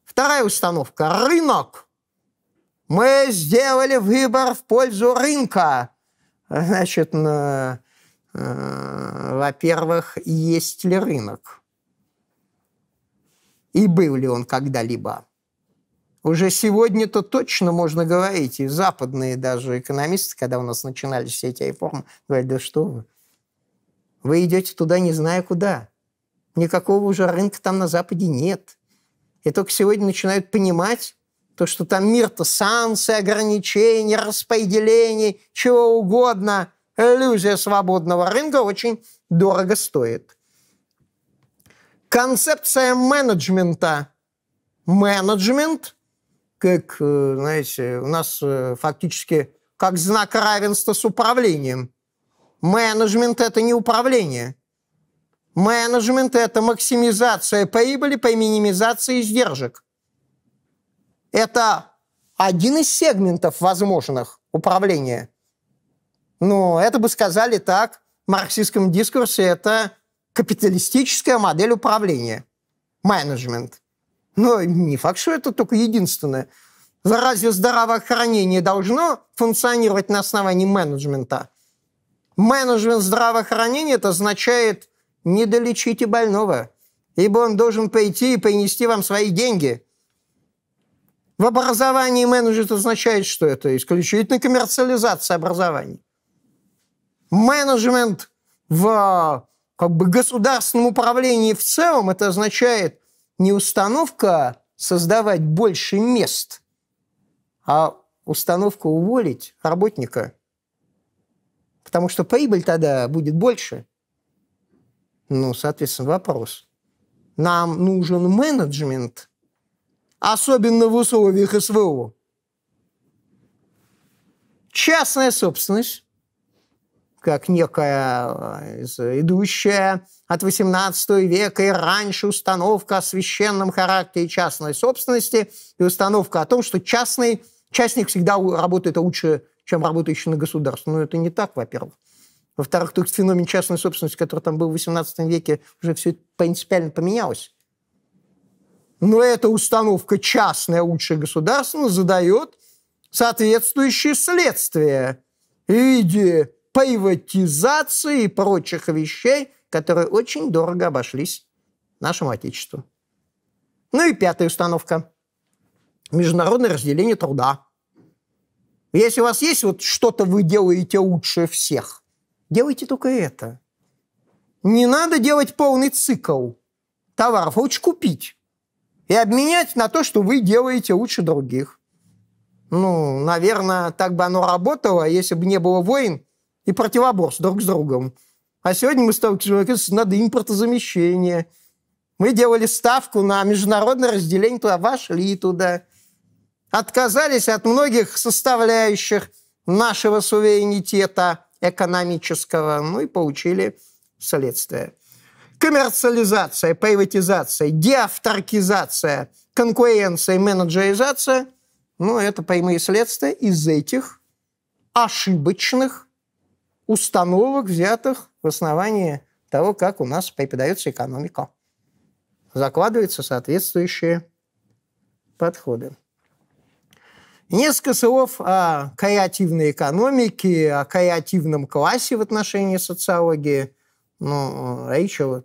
Вторая установка – рынок. Мы сделали выбор в пользу рынка. Значит, э, э, во-первых, есть ли рынок? И был ли он когда-либо? Уже сегодня-то точно можно говорить, и западные даже экономисты, когда у нас начинались все эти реформы, говорят, да что вы, вы идете туда не зная куда. Никакого уже рынка там на Западе нет. И только сегодня начинают понимать, то, что там мир-то санкции, ограничения, распределений, чего угодно, иллюзия свободного рынка очень дорого стоит. Концепция менеджмента. Менеджмент, как, э, знаете, у нас э, фактически как знак равенства с управлением. Менеджмент – это не управление. Менеджмент – это максимизация прибыли по минимизации издержек. Это один из сегментов возможных управления. Но это бы сказали так, в марксистском дискурсе это капиталистическая модель управления, менеджмент. Но не факт, что это только единственное. Разве здравоохранение должно функционировать на основании менеджмента? Менеджмент здравоохранения – это означает – не долечите больного, ибо он должен пойти и принести вам свои деньги. В образовании менеджер означает, что это исключительно коммерциализация образования. Менеджмент в как бы, государственном управлении в целом это означает не установка создавать больше мест, а установка уволить работника. Потому что прибыль тогда будет больше, ну, соответственно, вопрос. Нам нужен менеджмент, особенно в условиях СВО. Частная собственность, как некая э, идущая от XVIII века и раньше установка о священном характере частной собственности и установка о том, что частный, частник всегда работает лучше, чем работающий на государство. Но ну, это не так, во-первых. Во-вторых, тот феномен частной собственности, который там был в XVIII веке, уже все это принципиально поменялось. Но эта установка частная, лучше государственного задает соответствующие следствия в виде приватизации и прочих вещей, которые очень дорого обошлись нашему Отечеству. Ну и пятая установка. Международное разделение труда. Если у вас есть вот что-то вы делаете лучше всех, Делайте только это. Не надо делать полный цикл товаров, а лучше купить и обменять на то, что вы делаете лучше других. Ну, наверное, так бы оно работало, если бы не было войн и противоборств друг с другом. А сегодня мы сталкиваемся, надо импортозамещение. Мы делали ставку на международное разделение, туда вошли туда. Отказались от многих составляющих нашего суверенитета – экономического, ну и получили следствие. Коммерциализация, приватизация, деавторкизация, конкуренция и менеджеризация – ну, это прямые следствия из этих ошибочных установок, взятых в основании того, как у нас преподается экономика. Закладываются соответствующие подходы. Несколько слов о а креативной экономике, о креативном классе в отношении социологии. Ну, Рэйчел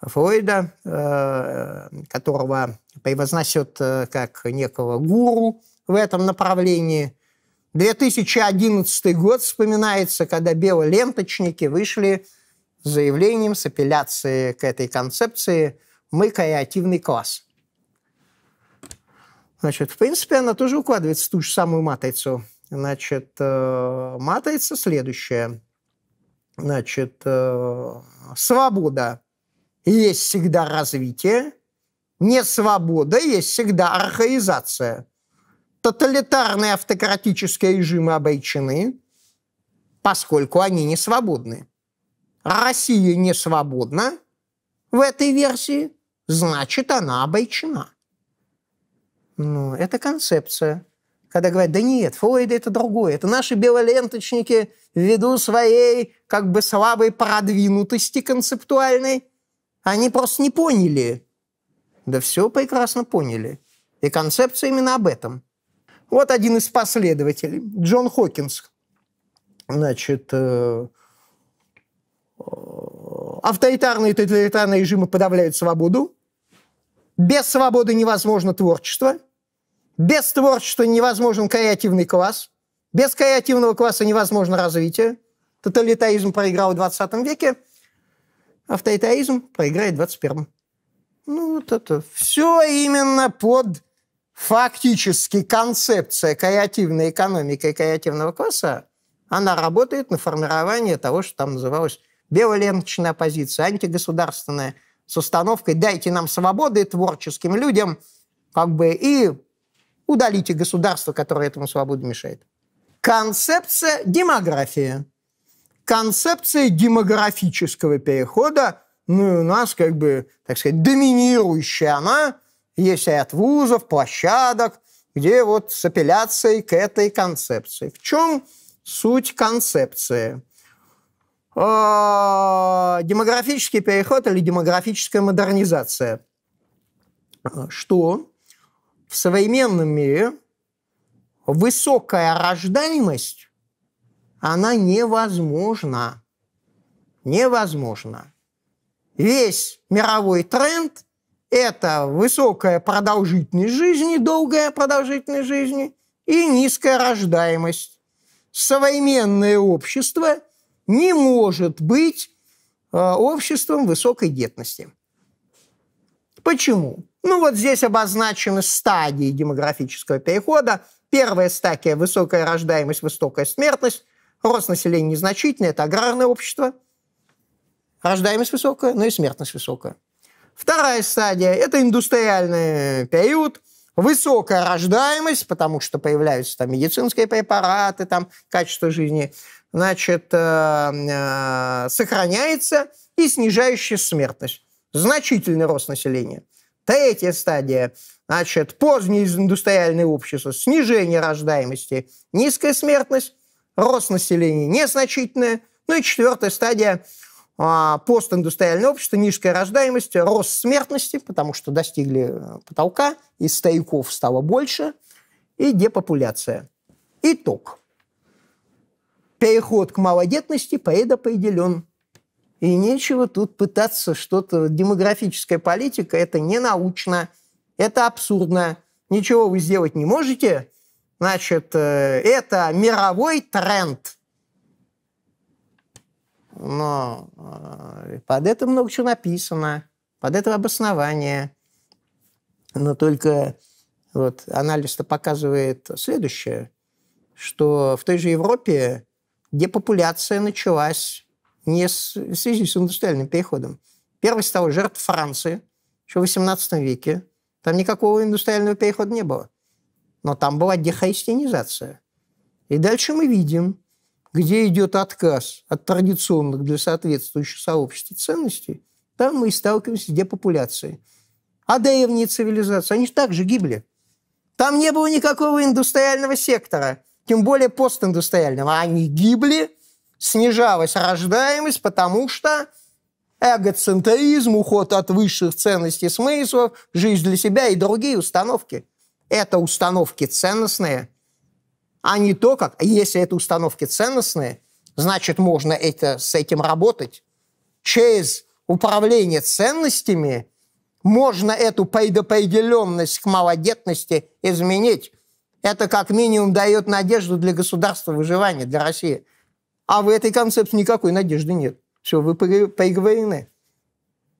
Флойда, э, которого превозносят э, как некого гуру в этом направлении. 2011 год вспоминается, когда белоленточники вышли с заявлением, с апелляцией к этой концепции «Мы креативный класс». Значит, в принципе, она тоже укладывается в ту же самую матрицу. Значит, э, матрица следующая. Значит, э, свобода есть всегда развитие, не свобода есть всегда архаизация. Тоталитарные автократические режимы обречены, поскольку они не свободны. Россия не свободна в этой версии, значит, она обречена. Ну, это концепция. Когда говорят, да нет, Флойд это другое. Это наши белоленточники ввиду своей как бы слабой продвинутости концептуальной, они просто не поняли. Да все прекрасно поняли. И концепция именно об этом. Вот один из последователей, Джон Хокинс. Значит, э, э авторитарные и тоталитарные режимы подавляют свободу. Без свободы невозможно творчество. Без творчества невозможен креативный класс. Без креативного класса невозможно развитие. Тоталитаризм проиграл в 20 веке, авторитаризм проиграет в 21. Ну, вот это все именно под фактически концепция креативной экономики и креативного класса, она работает на формирование того, что там называлось белоленточная оппозиция, антигосударственная, с установкой «дайте нам свободы творческим людям», как бы и Удалите государство, которое этому свободу мешает. Концепция демографии. Концепция демографического перехода, ну, у нас как бы, так сказать, доминирующая она, есть ряд вузов, площадок, где вот с апелляцией к этой концепции. В чем суть концепции? А, демографический переход или демографическая модернизация. Что в современном мире высокая рождаемость, она невозможна. Невозможна. Весь мировой тренд – это высокая продолжительность жизни, долгая продолжительность жизни и низкая рождаемость. Современное общество не может быть э, обществом высокой детности. Почему? Ну вот здесь обозначены стадии демографического перехода. Первая стадия – высокая рождаемость, высокая смертность. Рост населения незначительный – это аграрное общество. Рождаемость высокая, но ну и смертность высокая. Вторая стадия – это индустриальный период, высокая рождаемость, потому что появляются там медицинские препараты, там качество жизни, значит, э, э, сохраняется и снижающая смертность. Значительный рост населения – Третья стадия, значит, позднее индустриальное общество, снижение рождаемости, низкая смертность, рост населения незначительное. Ну и четвертая стадия а, постиндустриальное общество, низкая рождаемость, рост смертности, потому что достигли э, потолка, и стояков стало больше, и депопуляция. Итог. Переход к малодетности предопределен и нечего тут пытаться что-то... Демографическая политика – это не научно, это абсурдно. Ничего вы сделать не можете. Значит, э, это мировой тренд. Но э, под это много чего написано, под это обоснование. Но только вот анализ-то показывает следующее, что в той же Европе где популяция началась не с, в связи с индустриальным переходом. Первый стал жертв Франции еще в 18 веке. Там никакого индустриального перехода не было. Но там была дехристианизация. И дальше мы видим, где идет отказ от традиционных для соответствующих сообществ ценностей, там мы и сталкиваемся с депопуляцией. А древние цивилизации, они же также гибли. Там не было никакого индустриального сектора, тем более постиндустриального. Они гибли, снижалась рождаемость, потому что эгоцентризм, уход от высших ценностей смыслов, жизнь для себя и другие установки. Это установки ценностные, а не то, как если это установки ценностные, значит, можно это, с этим работать. Через управление ценностями можно эту предопределенность к малодетности изменить. Это как минимум дает надежду для государства выживания, для России – а в этой концепции никакой надежды нет. Все, вы приговорены.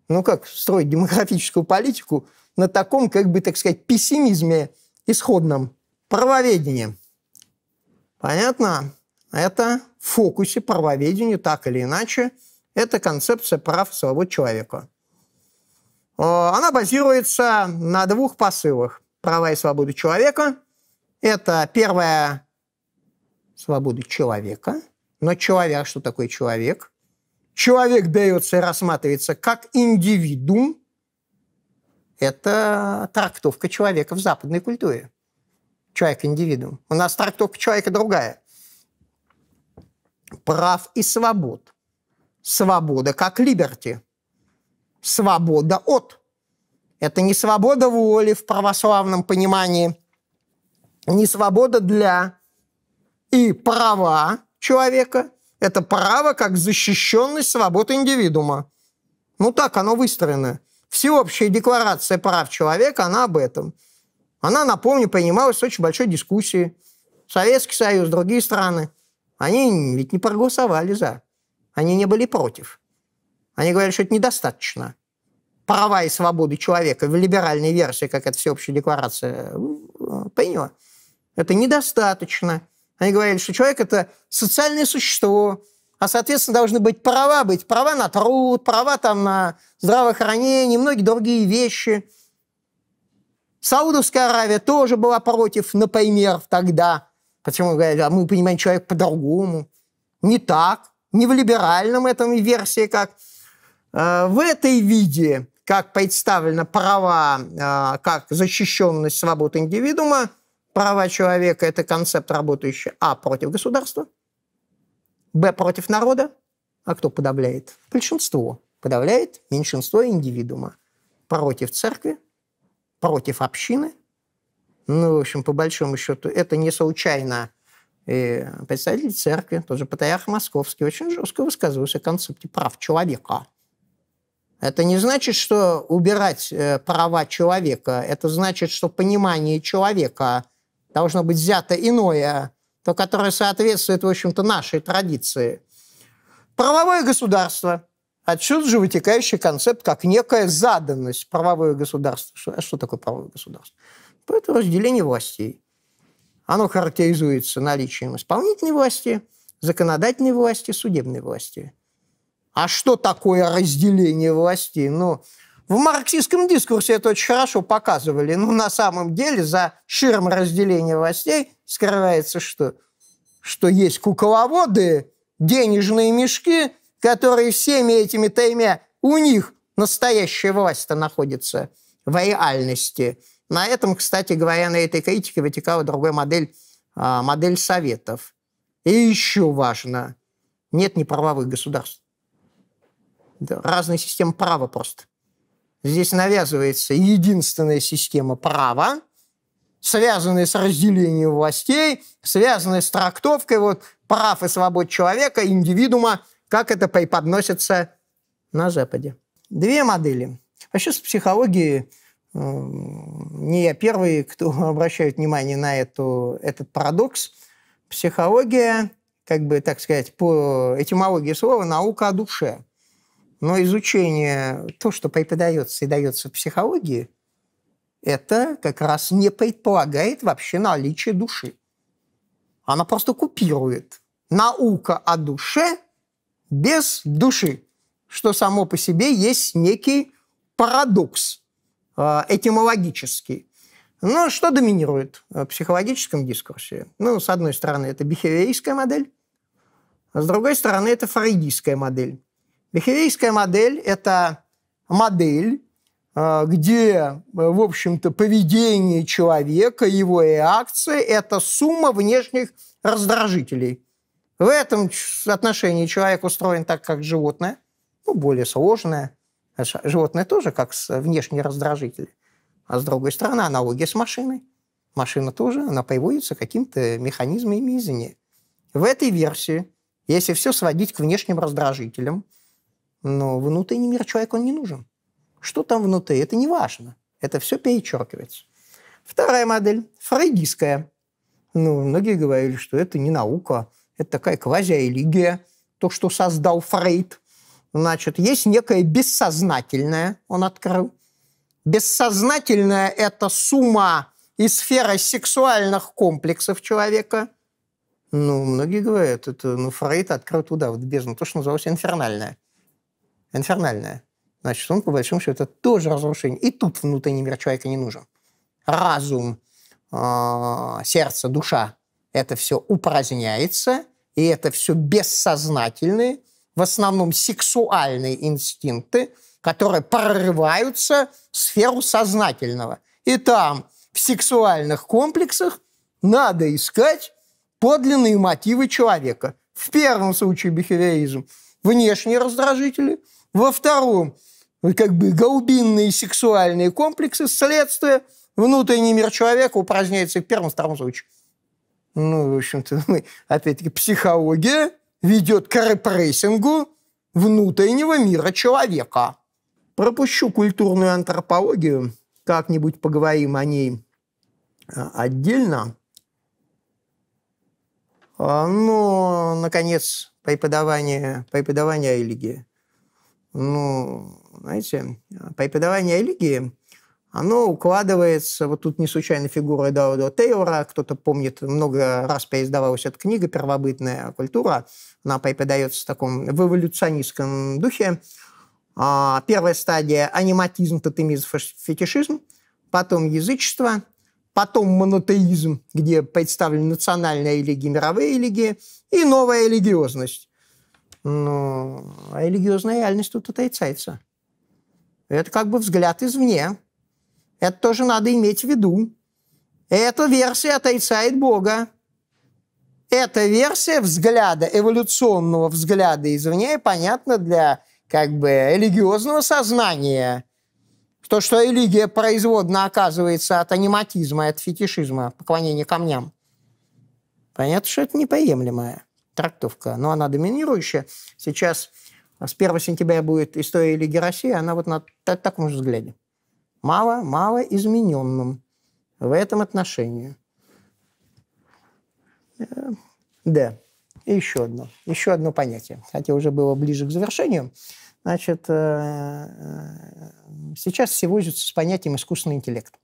Ну как строить демографическую политику на таком, как бы, так сказать, пессимизме исходном? правоведении? Понятно? Это в фокусе правоведения, так или иначе, это концепция прав и свобод человека. Э, она базируется на двух посылах. Права и свободы человека – это первая свобода человека – но человек, что такое человек? Человек берется и рассматривается как индивидуум. Это трактовка человека в западной культуре. Человек-индивидуум. У нас трактовка человека другая. Прав и свобод. Свобода как либерти. Свобода от. Это не свобода воли в православном понимании, не свобода для и права, человека, это право как защищенность свободы индивидуума. Ну так оно выстроено. Всеобщая декларация прав человека, она об этом. Она, напомню, принималась в очень большой дискуссии. Советский Союз, другие страны, они ведь не проголосовали за. Они не были против. Они говорили, что это недостаточно. Права и свободы человека в либеральной версии, как эта всеобщая декларация э, приняла, это недостаточно. Они говорили, что человек – это социальное существо, а, соответственно, должны быть права быть, права на труд, права там на здравоохранение, многие другие вещи. Саудовская Аравия тоже была против, например, тогда. Почему говорят, а мы понимаем человек по-другому. Не так, не в либеральном этом версии, как э, в этой виде, как представлено права, э, как защищенность свобод индивидуума – Права человека – это концепт, работающий а. против государства, б. против народа. А кто подавляет? Большинство. Подавляет меньшинство индивидуума. Против церкви, против общины. Ну, в общем, по большому счету, это не случайно и представитель церкви, тоже патриарх Московский, очень жестко высказывался о концепте прав человека. Это не значит, что убирать э, права человека, это значит, что понимание человека должно быть взято иное, то, которое соответствует, в общем-то, нашей традиции. Правовое государство. Отсюда же вытекающий концепт как некая заданность правовое государство. Что, а что такое правовое государство? Это разделение властей. Оно характеризуется наличием исполнительной власти, законодательной власти, судебной власти. А что такое разделение властей? Ну, в марксистском дискурсе это очень хорошо показывали. Но на самом деле за ширмой разделения властей скрывается что? Что есть кукловоды, денежные мешки, которые всеми этими таймя у них настоящая власть-то находится в реальности. На этом, кстати говоря, на этой критике вытекала другая модель, а, модель советов. И еще важно, нет неправовых государств. разные системы права просто. Здесь навязывается единственная система права, связанная с разделением властей, связанная с трактовкой вот, прав и свобод человека, индивидуума, как это преподносится на Западе. Две модели. Вообще а с психологией э, не я первый, кто обращает внимание на эту, этот парадокс. Психология, как бы, так сказать, по этимологии слова, наука о душе – но изучение, то, что преподается и дается в психологии, это как раз не предполагает вообще наличие души. Она просто купирует. Наука о душе без души, что само по себе есть некий парадокс э, этимологический. Но ну, что доминирует в психологическом дискурсе? Ну, с одной стороны, это бихевиористская модель, а с другой стороны, это фрейдистская модель. Бихевейская модель – это модель, э, где, э, в общем-то, поведение человека, его реакция – это сумма внешних раздражителей. В этом отношении человек устроен так, как животное, ну, более сложное. Э, животное тоже как внешний раздражитель. А с другой стороны, аналогия с машиной. Машина тоже, она приводится каким-то механизмами извне. В этой версии, если все сводить к внешним раздражителям – но внутренний мир человека, он не нужен. Что там внутри, это не важно. Это все перечеркивается. Вторая модель – фрейдистская. Ну, многие говорили, что это не наука, это такая квазирелигия, то, что создал Фрейд. Значит, есть некое бессознательное, он открыл. Бессознательное – это сумма и сфера сексуальных комплексов человека. Ну, многие говорят, это ну, Фрейд открыл туда, вот бездну, то, что называлось инфернальное инфернальное. Значит, он, по большому счету, это тоже разрушение. И тут внутренний мир человека не нужен. Разум, а, сердце, душа – это все упраздняется, и это все бессознательные, в основном сексуальные инстинкты, которые прорываются в сферу сознательного. И там в сексуальных комплексах надо искать подлинные мотивы человека. В первом случае бихевиоризм – внешние раздражители – во втором, как бы голубинные сексуальные комплексы, следствие, внутренний мир человека упражняется в первом втором случае. Ну, в общем-то, мы, опять-таки, психология ведет к репрессингу внутреннего мира человека. Пропущу культурную антропологию, как-нибудь поговорим о ней а, отдельно. А, Но, ну, наконец, преподавание, преподавание о религии ну, знаете, преподавание религии, оно укладывается, вот тут не случайно фигура Эдауда Тейлора, кто-то помнит, много раз переиздавалась эта книга «Первобытная культура», она преподается в таком в эволюционистском духе. А, первая стадия – аниматизм, тотемизм, фетишизм, потом язычество, потом монотеизм, где представлены национальные религии, мировые религии, и новая религиозность ну, а религиозная реальность тут отрицается. Это как бы взгляд извне. Это тоже надо иметь в виду. Эта версия отрицает Бога. Эта версия взгляда, эволюционного взгляда извне, понятно для как бы религиозного сознания. То, что религия производно оказывается от аниматизма, от фетишизма, поклонения камням. Понятно, что это неприемлемое трактовка, но она доминирующая. Сейчас э, с 1 сентября будет история Лиги России, она вот на таком же взгляде. Мало, мало измененным в этом отношении. Э, да, и еще одно, еще одно понятие, хотя уже было ближе к завершению. Значит, э, сейчас все возятся с понятием искусственный интеллект.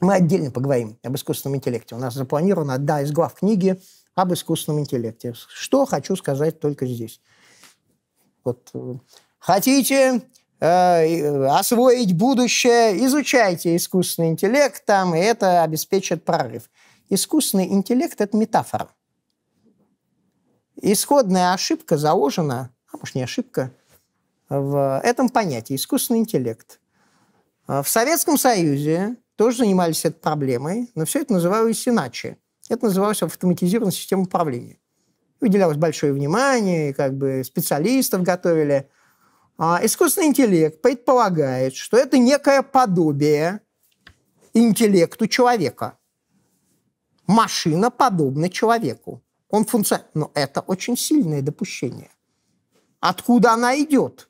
Мы отдельно поговорим об искусственном интеллекте. У нас запланирована одна из глав книги об искусственном интеллекте. Что хочу сказать только здесь. Вот. Э, хотите э, э, освоить будущее, изучайте искусственный интеллект, там, и это обеспечит прорыв. Искусственный интеллект – это метафора. Исходная ошибка заложена, а может не ошибка, в этом понятии – искусственный интеллект. Э, в Советском Союзе тоже занимались этой проблемой, но все это называлось иначе – это называлось автоматизированная система управления. Выделялось большое внимание, как бы специалистов готовили. А искусственный интеллект предполагает, что это некое подобие интеллекту человека. Машина подобна человеку. Он функционирует. Но это очень сильное допущение. Откуда она идет?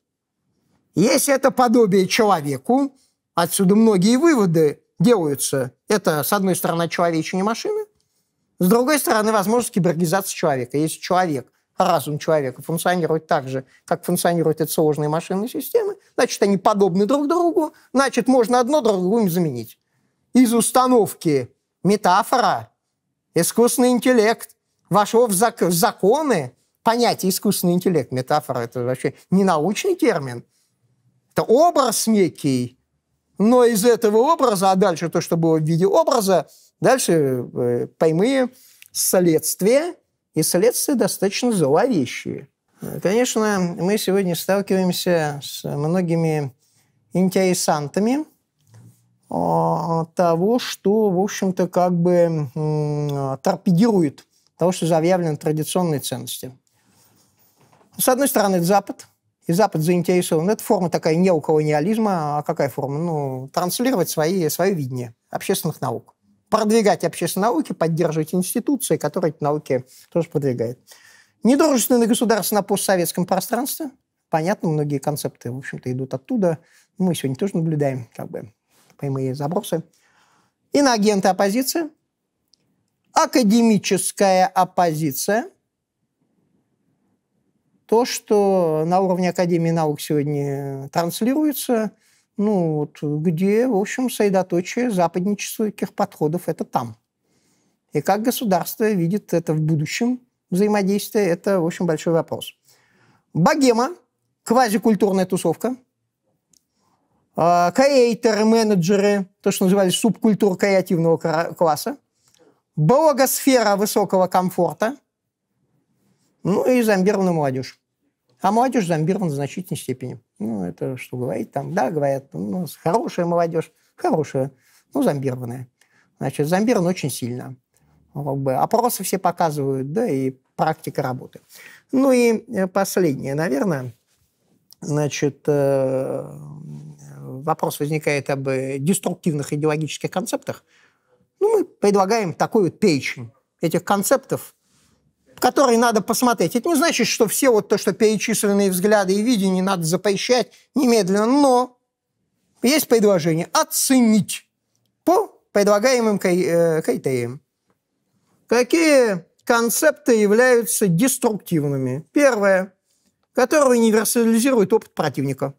Если это подобие человеку, отсюда многие выводы делаются. Это, с одной стороны, человечная машина, с другой стороны, возможность кибергизации человека. Если человек, разум человека функционирует так же, как функционируют эти сложные машинные системы, значит, они подобны друг другу, значит, можно одно другим заменить. Из установки метафора, искусственный интеллект вошло в, зак в законы понятие искусственный интеллект. Метафора – это вообще не научный термин. Это образ некий, но из этого образа, а дальше то, что было в виде образа, Дальше э, прямые следствия, и следствия достаточно зловещие. Э, конечно, мы сегодня сталкиваемся с многими интересантами э, того, что, в общем-то, как бы торпедирует того, что заявлено традиционные ценности. С одной стороны, это Запад, и Запад заинтересован. Это форма такая неоколониализма. А какая форма? Ну, транслировать свои, свое видение общественных наук продвигать общественные науки, поддерживать институции, которые эти науки тоже продвигают. Недружественное государство на постсоветском пространстве. Понятно, многие концепты, в общем-то, идут оттуда. Мы сегодня тоже наблюдаем как бы прямые забросы. Иноагенты оппозиции, Академическая оппозиция. То, что на уровне Академии наук сегодня транслируется – ну, вот, где, в общем, средоточие западнических подходов – это там. И как государство видит это в будущем взаимодействие – это, в общем, большой вопрос. Богема – квазикультурная тусовка. А, креаторы, менеджеры, то, что называли субкультура креативного класса. Блогосфера высокого комфорта. Ну и зомбированная молодежь. А молодежь зомбирована в значительной степени. Ну, это что говорить там? Да, говорят, у ну, нас ну, хорошая молодежь, хорошая, ну, зомбированная. Значит, зомбирован очень сильно. Как опросы все показывают, да, и практика работы. Ну и э, последнее, наверное, значит, э, вопрос возникает об э, деструктивных идеологических концептах. Ну, мы предлагаем такой вот печень этих концептов, который надо посмотреть. Это не значит, что все вот то, что перечисленные взгляды и видения надо запрещать немедленно, но есть предложение оценить по предлагаемым э, критериям. Какие концепты являются деструктивными? Первое, которое универсализирует опыт противника.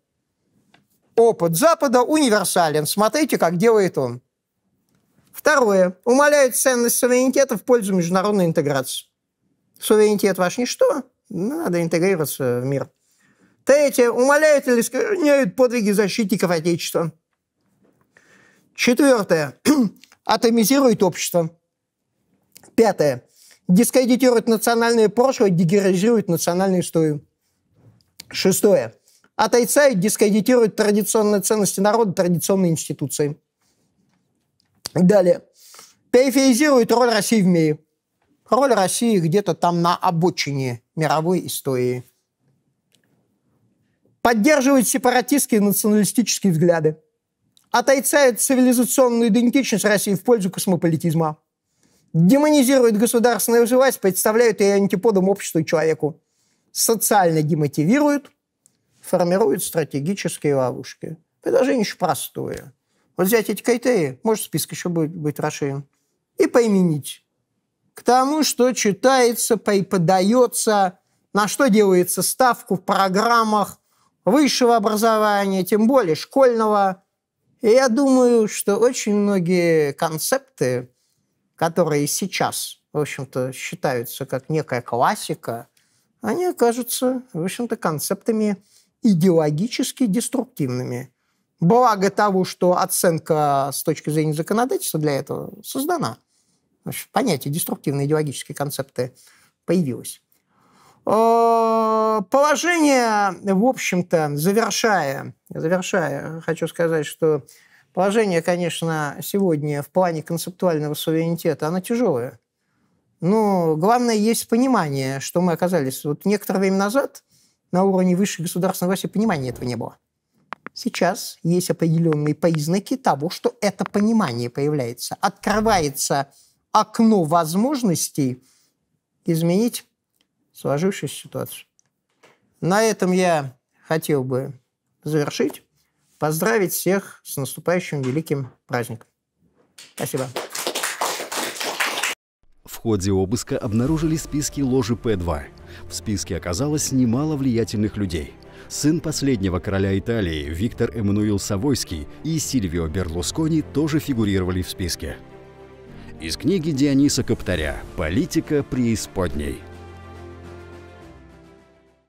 Опыт Запада универсален. Смотрите, как делает он. Второе. Умаляют ценность суверенитета в пользу международной интеграции суверенитет ваш ничто, надо интегрироваться в мир. Третье. Умоляет или искорняет подвиги защитников Отечества. Четвертое. Атомизирует общество. Пятое. Дискредитирует национальное прошлое, дегероизирует национальную историю. Шестое. Отрицает, дискредитирует традиционные ценности народа, традиционные институции. Далее. Периферизирует роль России в мире – роль России где-то там на обочине мировой истории. Поддерживает сепаратистские и националистические взгляды. Отрицает цивилизационную идентичность России в пользу космополитизма. Демонизирует государственную власть, представляет ее антиподом обществу и человеку. Социально демотивирует, формирует стратегические ловушки. Предложение еще простое. Вот взять эти критерии, может, список еще будет, быть расширен, и поименить к тому, что читается, преподается, на что делается ставку в программах высшего образования, тем более школьного. И я думаю, что очень многие концепты, которые сейчас, в общем-то, считаются как некая классика, они окажутся, в общем-то, концептами идеологически деструктивными. Благо того, что оценка с точки зрения законодательства для этого создана – понятие деструктивные идеологические концепты появилось. Э, положение, в общем-то, завершая, завершая, хочу сказать, что положение, конечно, сегодня в плане концептуального суверенитета, оно тяжелое. Но главное есть понимание, что мы оказались. Вот некоторое время назад на уровне высшей государственной власти понимания этого не было. Сейчас есть определенные признаки того, что это понимание появляется. Открывается окно возможностей изменить сложившуюся ситуацию. На этом я хотел бы завершить. Поздравить всех с наступающим великим праздником. Спасибо. В ходе обыска обнаружили списки ложи П-2. В списке оказалось немало влиятельных людей. Сын последнего короля Италии Виктор Эммануил Савойский и Сильвио Берлускони тоже фигурировали в списке. Из книги Диониса Коптаря «Политика преисподней».